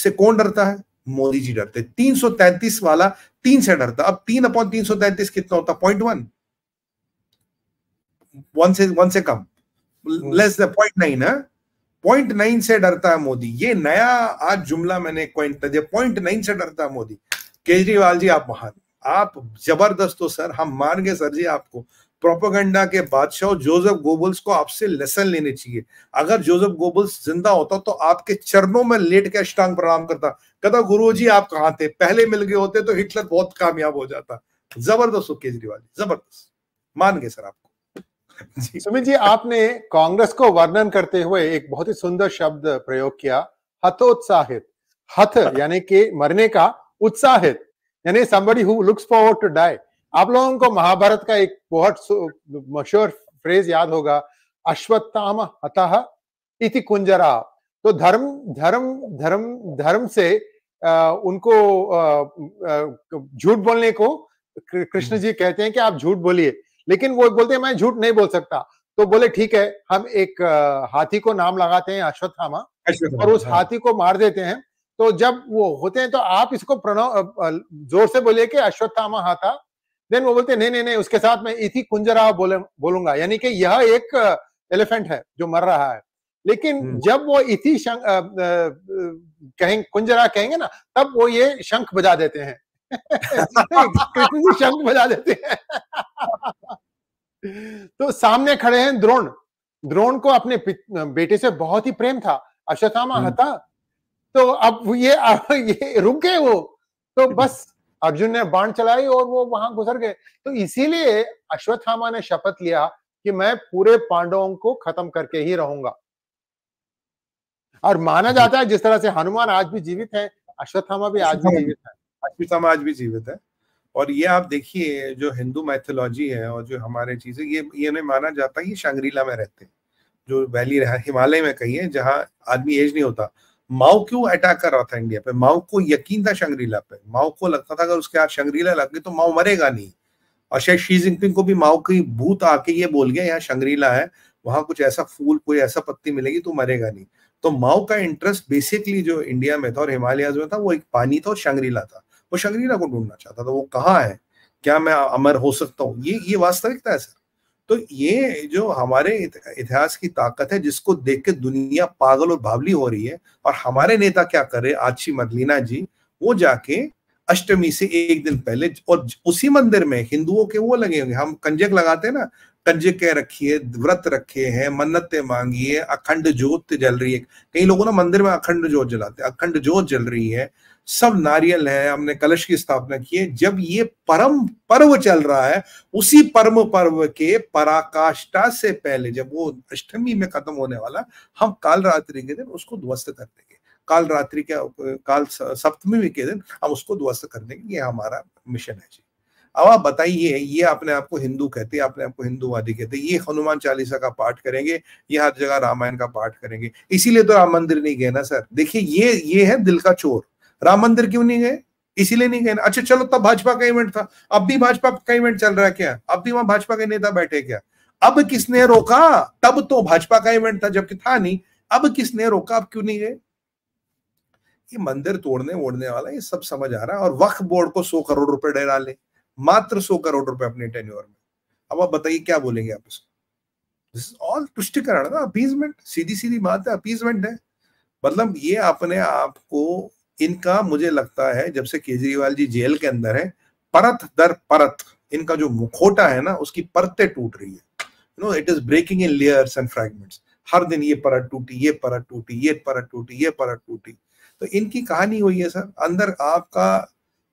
से कौन डरता है मोदी जी डरते तीन सौ तैतीस वाला तीन से डरता अब तीन अपॉन तीन सौ तैतीस कितना होता पॉइंट वन वन से वन से कम लेस हम्म। पॉइंट नाइन है हाँ। पॉइंट नाइन से डरता है मोदी ये नया आज जुमला मैंने पॉइंट नाइन से डरता है मोदी केजरीवाल जी आप महान आप जबरदस्त हो सर हम मान गए सर जी आपको प्रोपोगंडा के बादशाह जोसेफ गोबल्स को आपसे लेसन लेने चाहिए अगर जोसेफ गोबल्स जिंदा होता तो आपके चरणों में लेट के अष्टांग प्रणाम करता कहता गुरु जी आप कहाँ थे पहले मिल गए होते तो हिटलर बहुत कामयाब हो जाता जबरदस्त हो केजरीवाल जी जबरदस्त मान गए सर आपको सुमित जी आपने कांग्रेस को वर्णन करते हुए एक बहुत ही सुंदर शब्द प्रयोग किया हथोत्साहित हथ हाँ। यानी कि मरने का उत्साहित यानी somebody who looks forward to die आप लोगों को महाभारत का एक बहुत मशहूर फ्रेज याद होगा अश्वत्थाम हतः इति कुंजरा तो धर्म धर्म धर्म धर्म से आ, उनको झूठ बोलने को कृष्ण जी कहते हैं कि आप झूठ बोलिए लेकिन वो बोलते हैं मैं झूठ नहीं बोल सकता तो बोले ठीक है हम एक हाथी को नाम लगाते हैं अश्वत्थामा और उस हाँ। हाथी को मार देते हैं तो जब वो होते हैं तो आप इसको प्रणव जोर से बोलिए कि अश्वत्थामा हाथा देन वो बोलते नहीं नहीं नहीं उसके साथ में इति कुंजरा बोले बोलूंगा यानी कि यह एक एलिफेंट है जो मर रहा है लेकिन हम्म। जब वो इति शंख कहें कुंजरा कहेंगे ना तब वो ये शंख बजा देते हैं कृष्ण जी शंख बजा देते हैं तो सामने खड़े हैं द्रोण द्रोण को अपने बेटे से बहुत ही प्रेम था अश्वत्थामा हता हम्म। तो अब ये ये रुके वो तो बस अर्जुन ने बाण चलाई और वो वहां गुजर गए तो इसीलिए अश्वत्थामा ने शपथ लिया कि मैं पूरे पांडवों को खत्म करके ही रहूंगा और माना जाता है जिस तरह से हनुमान आज भी जीवित है अश्वत्थामा भी आज भी जीवित है अश्वत्थामा आज भी जीवित है और ये आप देखिए जो हिंदू मैथोलॉजी है और जो हमारे चीजें ये ये ने माना जाता है ये शांग्रीला में रहते हैं जो वैली हिमालय में कहीं है जहाँ आदमी एज नहीं होता माओ क्यों अटैक कर रहा था इंडिया पे माओ को यकीन था शंगरीला पे माओ को लगता था अगर उसके हाथ शंगरीला लग गई तो माओ मरेगा नहीं और शायद शी जिनपिंग को भी माओ की भूत आके ये बोल गया यहाँ शंगरीला है वहां कुछ ऐसा फूल कोई ऐसा पत्ती मिलेगी तो मरेगा नहीं तो माओ का इंटरेस्ट बेसिकली जो इंडिया में था और हिमालयाज में था वो एक पानी था और शंगरीला था वो शंगरीला को ढूंढना चाहता था वो कहाँ है क्या मैं अमर हो सकता हूँ ये ये वास्तविकता है सर तो ये जो हमारे इतिहास की ताकत है जिसको देख के दुनिया पागल और भावली हो रही है और हमारे नेता क्या कर रहे आची मदलीना जी वो जाके अष्टमी से एक दिन पहले और उसी मंदिर में हिंदुओं के वो लगे होंगे हम कंजक लगाते हैं ना कंजके रखिए व्रत रखे हैं मन्नतें मांगी है अखंड जोत जल रही है कई लोगों ना मंदिर में अखंड जोत जलाते हैं अखंड जोत जल रही है सब नारियल है हमने कलश की स्थापना की है जब ये परम पर्व चल रहा है उसी परम पर्व के पराकाष्ठा से पहले जब वो अष्टमी में खत्म होने वाला हम काल रात्रि के दिन उसको ध्वस्त कर देंगे काल रात्रि के काल सप्तमी के दिन हम उसको ध्वस्त कर देंगे ये हमारा मिशन है जी अब आप बताइए ये अपने आपको हिंदू कहते हैं अपने आपको हिंदूवादी कहते हैं ये हनुमान चालीसा का पाठ करेंगे ये हर जगह रामायण का पाठ करेंगे इसीलिए तो राम मंदिर नहीं गए ना सर देखिए ये ये है दिल का चोर राम मंदिर क्यों नहीं गए इसीलिए नहीं गए अच्छा चलो तब भाजपा का इवेंट था अब भी भाजपा का इवेंट चल रहा है क्या अब भी वहां भाजपा के नेता बैठे क्या अब किसने रोका तब तो भाजपा का इवेंट था जबकि था नहीं अब किसने रोका अब क्यों नहीं गए ये मंदिर तोड़ने वोड़ने वाला ये सब समझ आ रहा है और वक्फ बोर्ड को सौ करोड़ रुपए डरा ले मात्र सौ करोड़ रुपए अपने टेन्योर में अब आप बताइए क्या बोलेंगे आप इसको दिस इज ऑल तुष्टिकरण ना अपीजमेंट सीधी सीधी बात है अपीजमेंट है मतलब ये अपने आपको इनका मुझे लगता है जब से केजरीवाल जी जेल के अंदर है परत दर परत इनका जो मुखोटा है ना उसकी परतें टूट रही है you know it is breaking in layers and fragments हर दिन ये परत टूटी ये परत टूटी ये परत टूटी ये परत टूटी तो इनकी कहानी हुई है सर अंदर आपका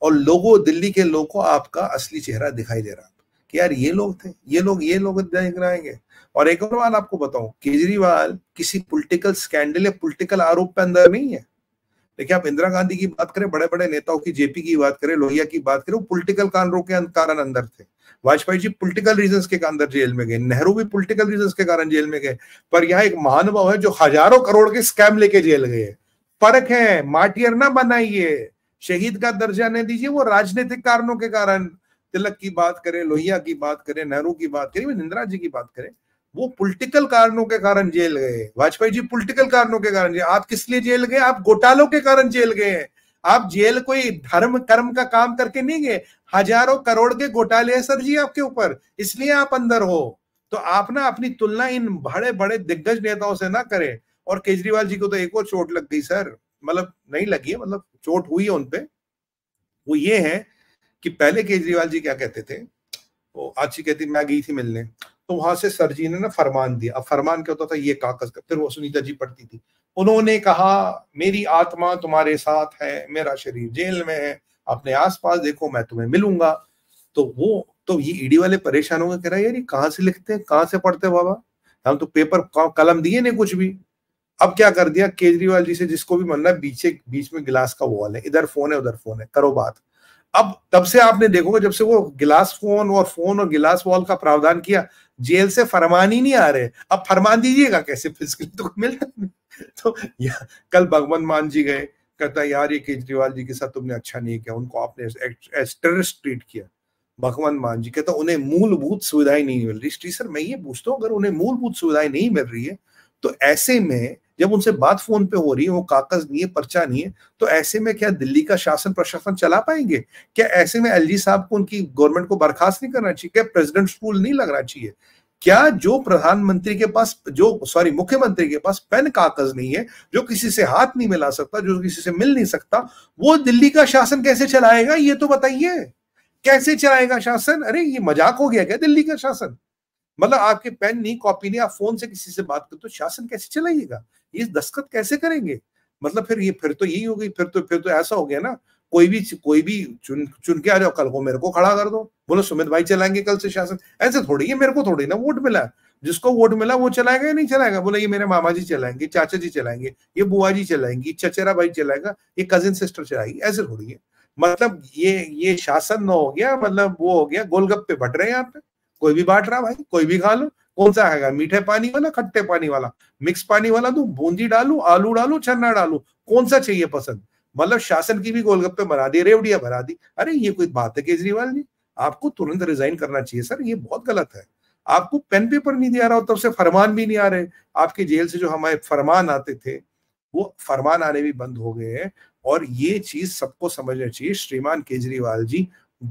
और लोगों दिल्ली के लोगों को आपका असली चेहरा दिखाई दे रहा कि यार ये लोग थे ये लोग ये लोग देख रहे और एक और बात आपको बताऊं केजरीवाल किसी पॉलिटिकल स्कैंडल या पॉलिटिकल आरोप पे अंदर नहीं है देखिए आप इंदिरा गांधी की बात करें बड़े बड़े नेताओं की जेपी की बात करें लोहिया की बात करें वो पोलिटिकल कारणों के कारण अंदर थे वाजपेयी जी पोलिटिकल रीजन के अंदर जेल में गए नेहरू भी पोलिटिकल रीजन के कारण जेल में गए पर यहाँ एक महानुभाव है जो हजारों करोड़ के स्कैम लेके जेल गए फर्क है माटियर ना बनाइए शहीद का दर्जा नहीं दीजिए वो राजनीतिक कारणों के कारण तिलक की बात करें लोहिया की बात करें नेहरू की बात करें निंद्रा जी की बात करें वो पॉलिटिकल कारणों के कारण जेल गए वाजपेयी जी पॉलिटिकल कारणों के कारण आप किस लिए जेल गए आप घोटालों के कारण जेल गए हैं आप जेल कोई धर्म कर्म का काम करके नहीं गए हजारों करोड़ के घोटाले हैं सर जी आपके ऊपर इसलिए आप अंदर हो तो आप ना अपनी तुलना इन बड़े बड़े दिग्गज नेताओं से ना करें और केजरीवाल जी को तो एक और चोट लग गई सर मतलब नहीं लगी है मतलब चोट हुई है उनपे वो ये है कि पहले केजरीवाल जी क्या कहते थे वो आची कहती मैं गई थी मिलने तो वहां से सर जी ने ना फरमान दिया अब फरमान क्या होता था ये कागज का फिर वो सुनीता जी पढ़ती थी उन्होंने कहा मेरी आत्मा तुम्हारे साथ है मेरा शरीर जेल में है अपने आसपास देखो मैं तुम्हें मिलूंगा तो वो तो ये ईडी वाले परेशान होंगे कह रहा है यार ये कहाँ से लिखते हैं कहाँ से पढ़ते हैं बाबा हम तो पेपर कलम दिए नहीं कुछ भी अब क्या कर दिया केजरीवाल जी से जिसको भी मन है बीच बीच में गिलास का वॉल है इधर फोन है उधर फोन है करो बात अब तब से आपने देखोगे जब से वो गिलास फोन और फोन और गिलास वॉल का प्रावधान किया जेल से फरमान ही नहीं आ रहे अब फरमान दीजिएगा कैसे फिजिकली तो मिलता तो या, कल भगवंत मान जी गए कहता यार ये केजरीवाल जी के साथ तुमने अच्छा नहीं किया उनको आपने टेररिस्ट ट्रीट किया भगवंत मान जी कहता उन्हें मूलभूत सुविधाएं नहीं मिल रही सर मैं ये पूछता हूँ अगर उन्हें मूलभूत सुविधाएं नहीं मिल रही है तो ऐसे में जब उनसे बात फोन पे हो रही है वो कागज नहीं है पर्चा नहीं है तो ऐसे में क्या दिल्ली का शासन प्रशासन चला पाएंगे क्या ऐसे में एल साहब को उनकी गवर्नमेंट को बर्खास्त नहीं करना चाहिए क्या प्रेसिडेंट स्कूल नहीं लगना चाहिए क्या जो प्रधानमंत्री के पास जो सॉरी मुख्यमंत्री के पास पेन कागज नहीं है जो किसी से हाथ नहीं मिला सकता जो किसी से मिल नहीं सकता वो दिल्ली का शासन कैसे चलाएगा ये तो बताइए कैसे चलाएगा शासन अरे ये मजाक हो गया क्या दिल्ली का शासन मतलब आपके पेन नहीं कॉपी नहीं आप फोन से किसी से बात करते तो शासन कैसे चलाइएगा ये दस्खत कैसे करेंगे मतलब फिर ये फिर तो यही हो गई फिर तो फिर तो ऐसा हो गया ना कोई भी कोई भी चुन चुन के आ जाओ कल को मेरे को खड़ा कर दो बोलो सुमित भाई चलाएंगे कल से शासन ऐसे थोड़ी है मेरे को थोड़ी ना वोट मिला जिसको वोट मिला वो चलाएगा या नहीं चलाएगा बोला ये मेरे मामा जी चलाएंगे चाचा जी चलाएंगे ये बुआ जी चलाएंगी चचेरा भाई चलाएगा ये कजिन सिस्टर चलाएगी ऐसे थोड़ी है मतलब ये ये शासन न हो गया मतलब वो हो गया गोलगप्पे बट रहे हैं यहाँ पे कोई भी बांट रहा भाई कोई भी खा लो कौन सा आएगा मीठे पानी वाला खट्टे पानी वाला मिक्स पानी वाला दू बूंदी डालू आलू डालू छन्ना डालू कौन सा चाहिए पसंद मतलब शासन की भी गोलगप्पे बना दी रेवड़िया बना दी अरे ये कोई बात है केजरीवाल जी आपको तुरंत रिजाइन करना चाहिए सर ये बहुत गलत है आपको पेन पेपर नहीं दिया रहा तब से फरमान भी नहीं आ रहे आपके जेल से जो हमारे फरमान आते थे वो फरमान आने भी बंद हो गए हैं और ये चीज सबको समझना चाहिए श्रीमान केजरीवाल जी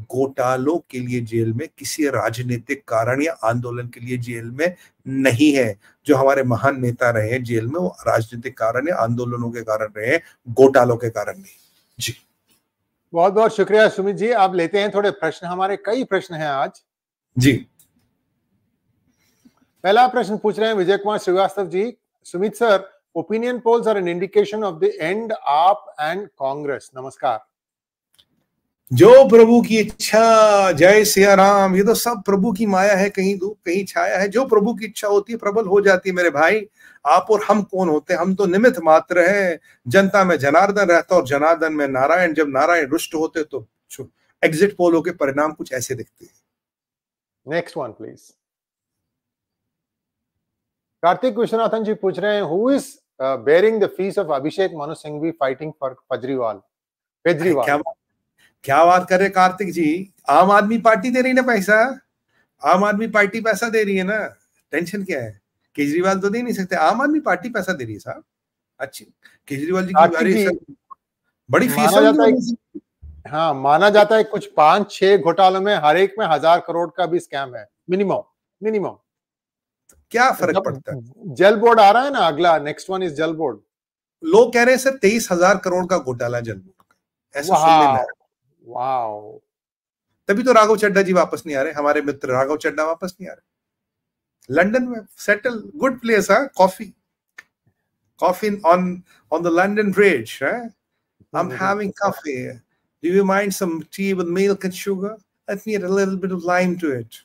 घोटालों के लिए जेल में किसी राजनीतिक कारण या आंदोलन के लिए जेल में नहीं है जो हमारे महान नेता रहे हैं जेल में वो राजनीतिक कारण या आंदोलनों के कारण रहे हैं घोटालों के कारण नहीं जी बहुत बहुत शुक्रिया सुमित जी आप लेते हैं थोड़े प्रश्न हमारे कई प्रश्न हैं आज जी पहला प्रश्न पूछ रहे हैं Vijay Kumar Srivastava ji Sumit sir opinion polls are an indication of the end AAP and Congress नमस्कार जो प्रभु की इच्छा जय सिया राम ये तो सब प्रभु की माया है कहीं धूप कहीं छाया है जो प्रभु की इच्छा होती है प्रबल हो जाती है मेरे भाई आप और हम कौन होते हैं हम तो निमित मात्र हैं जनता में जनार्दन रहता और जनार्दन में नारायण जब नारायण रुष्ट होते तो एग्जिट पोलो के परिणाम कुछ ऐसे दिखते हैं next one please Karthik Viswanathan ji पूछ रहे हैं who is bearing the fees of Abhishek Manu Singhvi fighting for Kejriwal क्या क्या बात कर रहे कार्तिक जी आम आदमी पार्टी दे रही ना पैसा आम आदमी पार्टी पैसा दे रही है ना टेंशन क्या है केजरीवाल तो दे नहीं सकते आम आदमी पार्टी पैसा दे रही है साहब अच्छी केजरीवाल जी की बड़ी फीस हाँ माना जाता है कुछ पांच छह घोटालों में हर एक में हजार करोड़ का भी स्कैम है मिनिमम मिनिमम क्या फर्क पड़ता है जल बोर्ड आ रहा है ना अगला next one is Jal board लोग कह रहे हैं सर तेईस हजार करोड़ का घोटाला जल बोर्ड का ऐसा सुनने में हाँ, वाओ तभी तो राघव चड्डा जी वापस नहीं आ रहे हमारे मित्र राघव चड्डा वापस नहीं आ रहे लंदन में सेटल गुड प्लेस है coffee coffee on on the London bridge है I am having coffee do you mind some tea with milk and sugar let me add a little bit of lime to it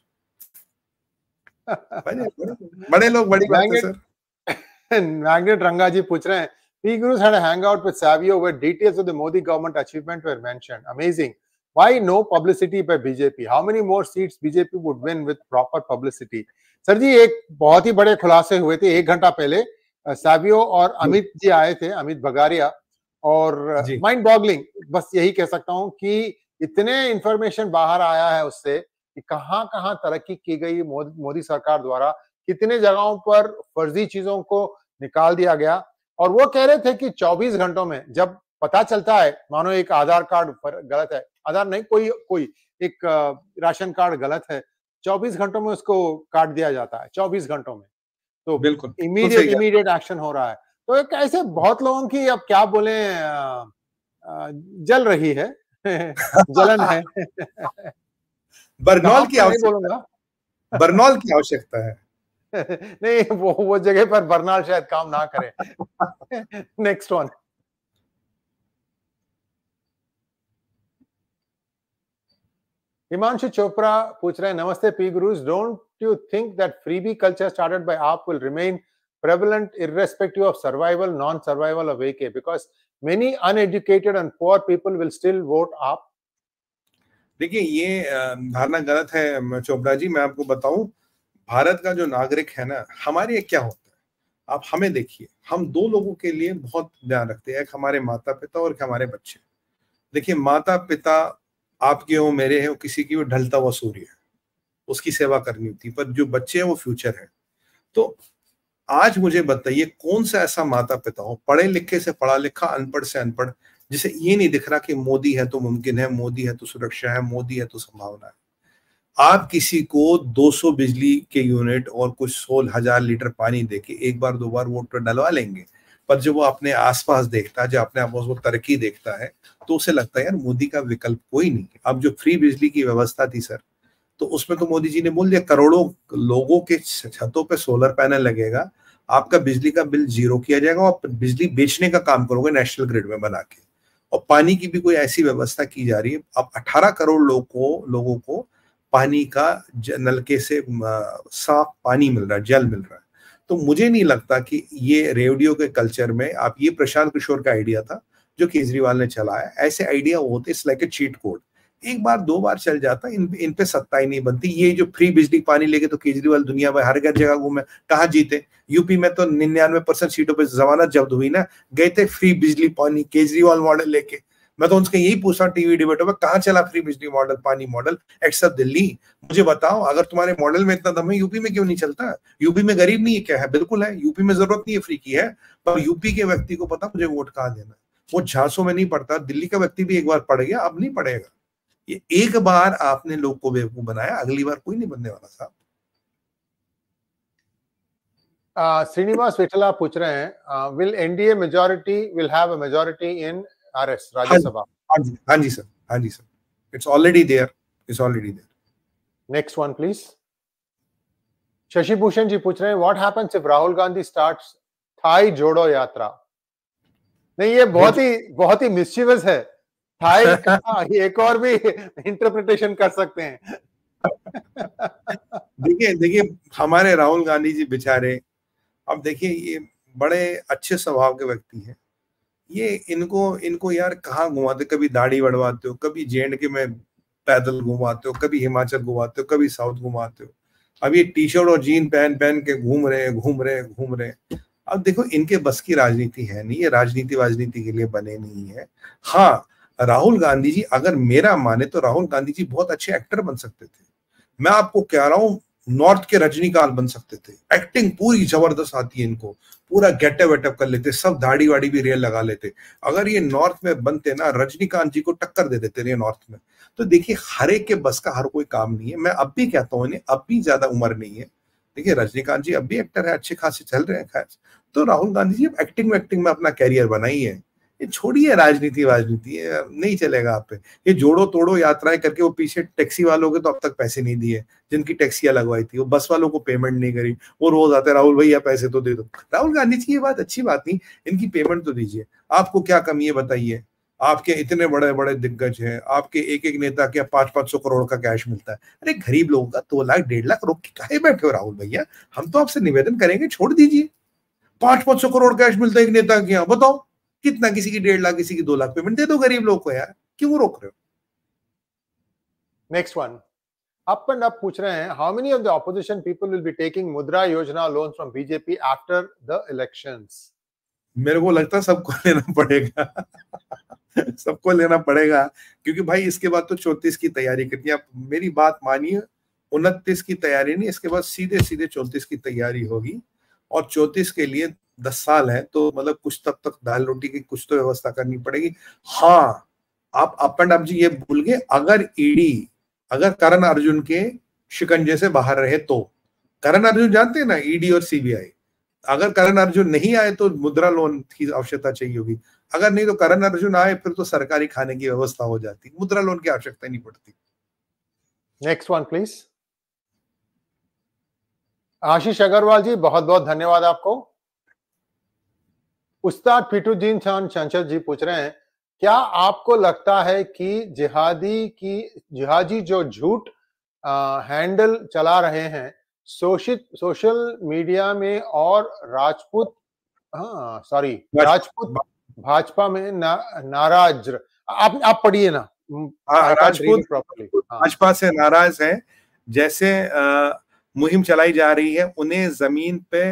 बड़े लोग बड़ी बात है sir magnet रंगा जी पूछ रहे हैं P-Gurus had a hangout with Savio where details of the Modi government achievement were mentioned. Amazing. Why no publicity by BJP? How many more seats BJP would win with proper publicity? Sir जी एक बहुत ही बड़े खुलासे हुए थे एक घंटा पहले सावियो और अमित जी आए थे अमित भगारिया और माइंड बॉगलिंग बस यही कह सकता हूं कि इतने इंफॉर्मेशन बाहर आया है उससे कि कहां कहां तरक्की की गई मोदी सरकार द्वारा कितने जगहों पर फर्जी चीजों को निकाल दिया गया और वो कह रहे थे कि 24 घंटों में जब पता चलता है मानो एक आधार कार्ड गलत है आधार नहीं कोई कोई एक राशन कार्ड गलत है 24 घंटों में उसको काट दिया जाता है 24 घंटों में तो बिल्कुल तो इमीडिएट इमीडिएट एक्शन हो रहा है तो एक ऐसे बहुत लोगों की अब क्या बोले जल रही है जलन है बर्नौल की तो आवश्यकता बर्नौल की आवश्यकता है नहीं वो वो जगह पर बरनाल शायद काम ना करे नेक्स्ट वन हिमांशु चोपड़ा पूछ रहे हैं नमस्ते P gurus don't you think that freebie culture started by AAP will remain prevalent irrespective of survival non survival of VK because many uneducated and poor people will still vote आप देखिए ये धारणा गलत है चोपड़ा जी मैं आपको बताऊं भारत का जो नागरिक है ना हमारे ये क्या होता है आप हमें देखिए हम दो लोगों के लिए बहुत ध्यान रखते हैं एक हमारे माता पिता और एक हमारे बच्चे देखिए माता पिता आपके हो मेरे हो किसी की वो ढलता हुआ सूर्य है उसकी सेवा करनी होती है पर जो बच्चे हैं वो फ्यूचर है तो आज मुझे बताइए कौन सा ऐसा माता पिता हो पढ़े लिखे से पढ़ा लिखा अनपढ़ से अनपढ़ जिसे ये नहीं दिख रहा कि मोदी है तो मुमकिन है मोदी है तो सुरक्षा है मोदी है तो संभावना है आप किसी को 200 बिजली के यूनिट और कुछ सोलह हजार लीटर पानी दे के एक बार दो बार वो डलवा लेंगे पर जब वो अपने आसपास देखता है जब अपने आप उसको तरक्की देखता है तो उसे लगता है यार मोदी का विकल्प कोई नहीं है अब जो फ्री बिजली की व्यवस्था थी सर तो उसमें तो मोदी जी ने बोल दिया करोड़ों लोगों के छतों पर सोलर पैनल लगेगा आपका बिजली का बिल जीरो किया जाएगा और बिजली बेचने का काम करोगे नेशनल ग्रिड में बना के और पानी की भी कोई ऐसी व्यवस्था की जा रही है अब 18 करोड़ लोगों को लोगों को पानी का नलके से साफ पानी मिल रहा है जल मिल रहा है तो मुझे नहीं लगता कि ये रेडियो के कल्चर में आप ये प्रशांत किशोर का आइडिया था जो केजरीवाल ने चलाया ऐसे आइडिया होते it's like a cheat code एक बार दो बार चल जाता इन इन पे सत्ता ही नहीं बनती ये जो फ्री बिजली पानी लेके तो केजरीवाल दुनिया में हर घर जगह घूमे कहा जीते यूपी में तो निन्यानवे परसेंट सीटों पे जमानत जब्त हुई ना गए थे फ्री बिजली पानी केजरीवाल मॉडल लेके मैं तो उनसे यही पूछ रहा हूँ टीवी डिबेटों में कहा चला फ्री बिजली मॉडल पानी मॉडल एक्सेप्ट दिल्ली मुझे बताओ अगर तुम्हारे मॉडल में इतना दम है यूपी में क्यों नहीं चलता यूपी में गरीब नहीं है क्या है बिल्कुल है यूपी में जरूरत नहीं है फ्री की है पर यूपी के व्यक्ति को पता मुझे वोट कहाँ देना वो झांसों में नहीं पड़ता दिल्ली का व्यक्ति भी एक बार पड़ गया अब नहीं पड़ेगा ये एक बार आपने लोग को बेवकूफ बनाया अगली बार कोई नहीं बनने वाला साहब श्रीनिवास विठला पूछ रहे हैं will NDA majority will have a majority in RS हाँ Rajya हाँ, हाँ जी सर हाँ जी sir it's already there it's already there next one please Shashi Bhushan ji पूछ रहे हैं what happens if Rahul Gandhi starts थाई जोड़ो यात्रा नहीं ये बहुत ही बहुत ही मिस्चिवस है थाई एक और भी इंटरप्रिटेशन कर सकते हैं देखिए देखिए हमारे राहुल गांधी जी बेचारे अब देखिए ये बड़े अच्छे स्वभाव के व्यक्ति हैं ये इनको इनको यार कहाँ घुमाते कभी दाढ़ी बढ़वाते हो कभी जे के में पैदल घुमाते हो कभी हिमाचल घुमाते हो कभी साउथ घुमाते हो अब ये टी शर्ट और जीन पहन पहन के घूम रहे हैं घूम रहे हैं घूम रहे हैं अब देखो इनके बस की राजनीति है नहीं ये राजनीति राजनीति के लिए बने नहीं है हाँ राहुल गांधी जी अगर मेरा माने तो राहुल गांधी जी बहुत अच्छे एक्टर बन सकते थे मैं आपको कह रहा हूँ नॉर्थ के रजनीकांत बन सकते थे एक्टिंग पूरी जबरदस्त आती है इनको पूरा गेटअप वेटअप कर लेते सब दाढ़ी वाड़ी भी रेल लगा लेते अगर ये नॉर्थ में बनते ना रजनीकांत जी को टक्कर दे देते ये नॉर्थ में तो देखिए हर एक के बस का हर कोई काम नहीं है मैं अब भी कहता हूँ इन्हें अब भी ज्यादा उम्र नहीं है देखिए रजनीकांत जी अब भी एक्टर है अच्छे खासे चल रहे हैं खास तो राहुल गांधी जी अब एक्टिंग वैक्टिंग में अपना कैरियर बनाई है ये छोड़िए राजनीति राजनीति नहीं चलेगा आप पे ये जोड़ो तोड़ो यात्राएं करके वो पीछे टैक्सी वालों के तो अब तक पैसे नहीं दिए जिनकी टैक्सियां लगवाई थी वो बस वालों को पेमेंट नहीं करी वो रोज आते राहुल भैया पैसे तो दे दो राहुल गांधी जी ये बात अच्छी बात नहीं इनकी पेमेंट तो दीजिए आपको क्या कमी है बताइए आपके इतने बड़े बड़े दिग्गज हैं आपके एक एक नेता के पांच पांच सौ करोड़ का कैश मिलता है अरे गरीब लोगों का दो लाख डेढ़ लाख रोक के बैठे हो राहुल भैया हम तो आपसे निवेदन करेंगे छोड़ दीजिए पांच पांच सौ करोड़ कैश मिलता है एक नेता के यहाँ बताओ कितना किसी की डेढ़ लाख किसी की दो लाख पेमेंट दे दो गरीब लोग को यार क्यों रोक रहे हो next one up and up पूछ रहे हैं how many of the opposition people will be taking Mudra Yojana loan from BJP after the elections मेरे को लगता है सबको लेना पड़ेगा सबको लेना पड़ेगा क्योंकि भाई इसके बाद तो चौंतीस की तैयारी करनी आप मेरी बात मानिए उनतीस की तैयारी नहीं इसके बाद सीधे सीधे चौंतीस की तैयारी होगी और चौतीस के लिए दस साल है तो मतलब कुछ तब तक दाल रोटी की कुछ तो व्यवस्था करनी पड़ेगी हाँ आप अप एंड अप जी ये भूल गए अगर ईडी अगर करण अर्जुन के शिकंजे से बाहर रहे तो करण अर्जुन जानते हैं ना ईडी और सीबीआई अगर करण अर्जुन नहीं आए तो मुद्रा लोन की आवश्यकता चाहिए होगी अगर नहीं तो करण अर्जुन आए फिर तो सरकारी खाने की व्यवस्था हो जाती मुद्रा लोन की आवश्यकता नहीं पड़ती next one please Ashish Agarwal ji बहुत बहुत धन्यवाद आपको उस्ताद पीटू जीन खान चंचल जी पूछ रहे हैं क्या आपको लगता है कि जिहादी की जिहादी जो झूठ हैंडल चला रहे हैं सोशित सोशल मीडिया में और राजपूत सॉरी राजपूत भाजपा में ना, नाराज आप आप पढ़िए ना हाँ, हाँ, राजपूत प्रॉपरली हाँ। भाजपा से नाराज है जैसे आ, मुहिम चलाई जा रही है उन्हें जमीन पे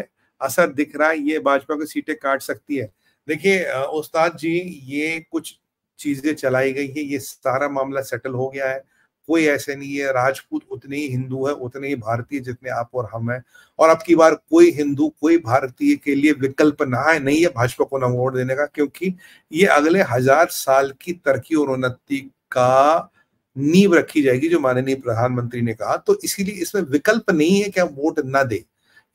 असर दिख रहा है ये भाजपा को सीटें काट सकती है देखिए उस्ताद जी ये कुछ चीजें चलाई गई है ये सारा मामला सेटल हो गया है कोई ऐसे नहीं है राजपूत उतने ही हिंदू है उतने ही भारतीय जितने आप और हम हैं और अब की बार कोई हिंदू कोई भारतीय के लिए विकल्प ना है नहीं है भाजपा को ना वोट देने का क्योंकि ये अगले हजार साल की तरक्की और उन्नति का नींव रखी जाएगी जो माननीय प्रधानमंत्री ने कहा तो इसीलिए इसमें विकल्प नहीं है कि हम वोट ना दे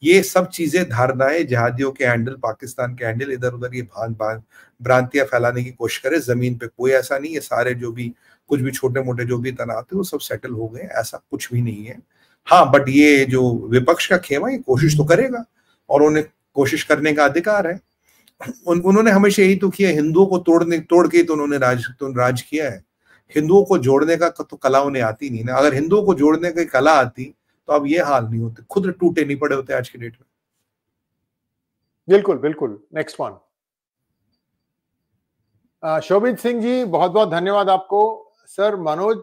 ये सब चीजें धारणाएं जहादियों के हैंडल पाकिस्तान के हैंडल इधर उधर ये भान भान भ्रांतियां फैलाने की कोशिश करे जमीन पे कोई ऐसा नहीं है सारे जो भी कुछ भी छोटे मोटे जो भी तनाव थे वो सब सेटल हो गए ऐसा कुछ भी नहीं है हाँ बट ये जो विपक्ष का खेमा ये कोशिश तो करेगा और उन्हें कोशिश करने का अधिकार है उन, उन्होंने हमेशा यही तो किया हिंदुओं को तोड़ने तोड़ के तो उन्होंने राज तो राज किया है हिंदुओं को जोड़ने का तो कला उन्हें आती नहीं ना अगर हिंदुओं को जोड़ने की कला आती तो अब ये हाल नहीं होते खुद टूटे नहीं पड़े होते आज के डेट में बिल्कुल बिल्कुल नेक्स्ट वन शोभित सिंह जी बहुत बहुत धन्यवाद आपको सर मनोज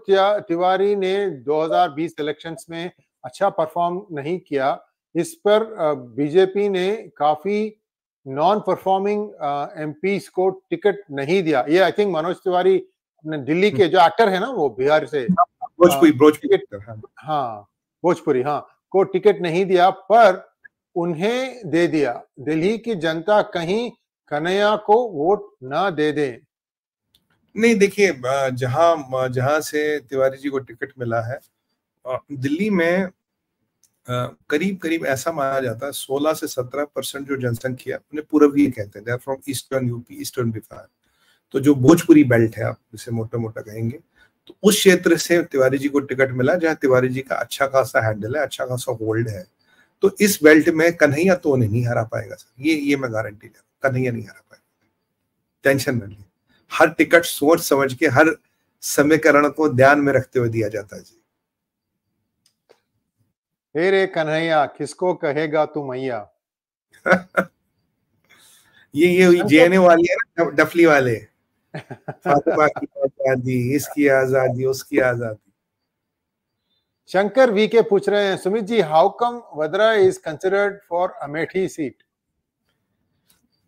तिवारी ने 2020 इलेक्शंस में अच्छा परफॉर्म नहीं किया इस पर बीजेपी ने काफी नॉन परफॉर्मिंग एमपीस को टिकट नहीं दिया ये आई थिंक मनोज तिवारी अपने दिल्ली के जो एक्टर है ना वो बिहार से हाँ, भोजपुरी हाँ, भोजपुरी हाँ।, हाँ भोजपुरी हाँ को टिकट नहीं दिया पर उन्हें दे दिया दिल्ली की जनता कहीं कन्हैया को वोट ना दे दे नहीं देखिए जहां जहां से तिवारी जी को टिकट मिला है दिल्ली में करीब करीब ऐसा माना जाता है 16 से 17 परसेंट जो जनसंख्या उन्हें पूर्वीय कहते हैं from eastern UP eastern Bihar तो जो भोजपुरी बेल्ट है आप जिसे मोटा मोटा कहेंगे तो उस क्षेत्र से तिवारी जी को टिकट मिला जहाँ तिवारी जी का अच्छा खासा हैंडल है अच्छा खासा होल्ड है तो इस बेल्ट में कन्हैया तो नहीं हरा पाएगा सर ये ये मैं गारंटी ले रहा हूँ कन्हैया नहीं हरा पाएगा टेंशन न ली हर टिकट सोच समझ के हर समीकरण को ध्यान में रखते हुए दिया जाता है जी हे रे कन्हैया किसको कहेगा तू मैया ये ये जेएनए वाली है ना डफली वाले की आजादी इसकी आजादी उसकी आजादी शंकर वी के पूछ रहे हैं Sumit ji how come Vadra is considered for Amethi seat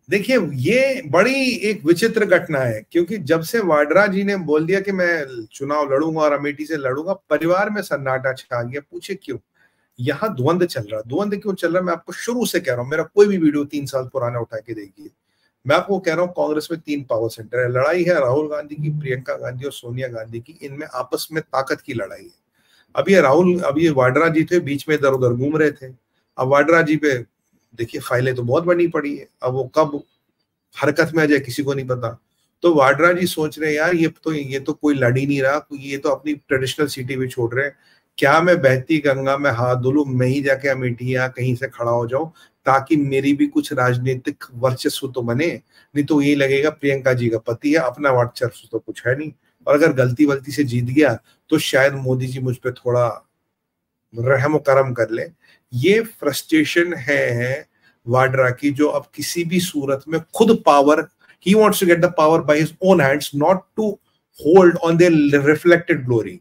देखिए ये बड़ी एक विचित्र घटना है क्योंकि जब से वाड्रा जी ने बोल दिया कि मैं चुनाव लड़ूंगा और अमेठी से लड़ूंगा परिवार में सन्नाटा छा गया पूछे क्यों यहाँ द्वंद चल रहा है द्वंद क्यों चल रहा है मैं आपको शुरू से कह रहा हूं मेरा कोई भी वीडियो तीन साल पुराना उठा के देखिए मैं आपको कह रहा हूँ कांग्रेस में तीन पावर सेंटर है लड़ाई है राहुल गांधी की प्रियंका गांधी और सोनिया गांधी की इनमें आपस में ताकत की लड़ाई है अभी राहुल अभी वाड्रा जी थे बीच में इधर उधर घूम रहे थे अब वाड्रा जी पे देखिए फाइलें तो बहुत बनी पड़ी है अब वो कब हरकत में आ जाए किसी को नहीं पता तो वाड्रा जी सोच रहे हैं यार ये तो ये तो कोई लड़ ही नहीं रहा ये तो अपनी ट्रेडिशनल सिटी भी छोड़ रहे हैं क्या मैं बहती गंगा में हाथ धुलू मैं ही जाके अमेठिया कहीं से खड़ा हो जाऊं ताकि मेरी भी कुछ राजनीतिक वर्चस्व तो बने नहीं तो ये लगेगा प्रियंका जी का पति है अपना वर्चस्व तो कुछ है नहीं और अगर गलती वलती से जीत गया तो शायद मोदी जी मुझ पर थोड़ा रहम करम कर ले ये फ्रस्ट्रेशन है वाड्रा की जो अब किसी भी सूरत में खुद पावर ही wants to get the power by his own hands not to hold on there reflected glory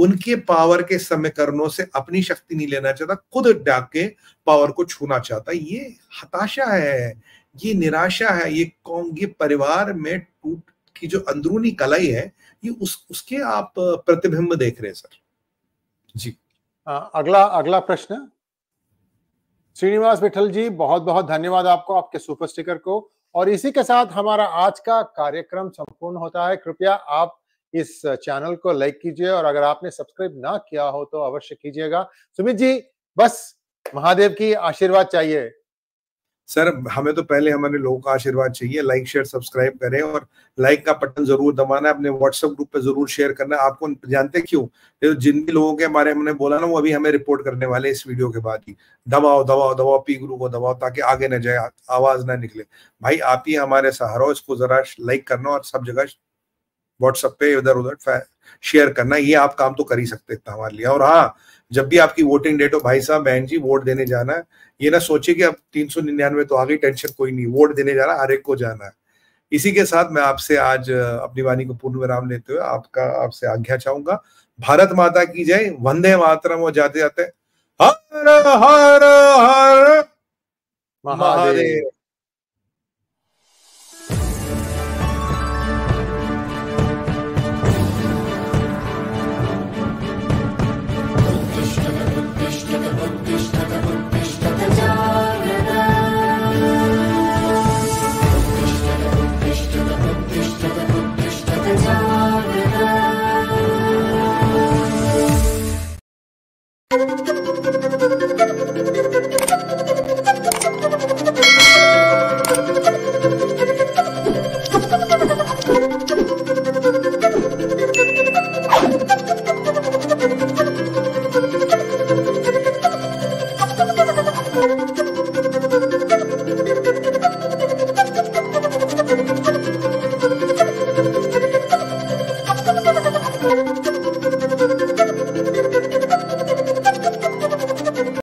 उनके पावर के समीकरणों से अपनी शक्ति नहीं लेना चाहता खुद डाक के पावर को छूना चाहता ये हताशा है ये निराशा है ये कौन ये परिवार में टूट की जो अंदरूनी कलाई है ये उस उसके आप प्रतिबिंब देख रहे हैं सर जी आ, अगला अगला प्रश्न श्रीनिवास विठल जी बहुत बहुत धन्यवाद आपको आपके सुपर स्टिकर को और इसी के साथ हमारा आज का कार्यक्रम संपूर्ण होता है कृपया आप इस चैनल को लाइक कीजिए और अगर आपने सब्सक्राइब ना किया हो तो अवश्य कीजिएगा सुमित जी बस महादेव की आशीर्वाद चाहिए सर हमें तो पहले हमारे लोगों का आशीर्वाद चाहिए लाइक शेयर सब्सक्राइब करें और लाइक का बटन जरूर दबाना है अपने व्हाट्सएप ग्रुप पे जरूर शेयर करना आपको जानते क्यों तो जिन भी लोगों के बारे में बोला ना वो अभी हमें रिपोर्ट करने वाले इस वीडियो के बाद ही दबाओ दबाओ दबाओ पी गुरु को दबाओ ताकि आगे ना जाए आवाज ना निकले भाई आप ही हमारे सहारो इसको जरा लाइक करना और सब जगह व्हाट्सएप पे इधर उधर शेयर करना ये आप काम तो कर ही सकते इतना हमारे लिए और हाँ जब भी आपकी वोटिंग डेट हो भाई साहब बहन जी वोट देने जाना है ये ना सोचे कि अब तीन सौ निन्यानवे तो आ गई टेंशन कोई नहीं वोट देने जाना हर एक को जाना है इसी के साथ मैं आपसे आज अपनी वाणी को पूर्ण विराम लेते हुए आपका आपसे आज्ञा चाहूंगा भारत माता की जय वंदे मातरम वो जाते जाते हर हर हर महादेव Thank you.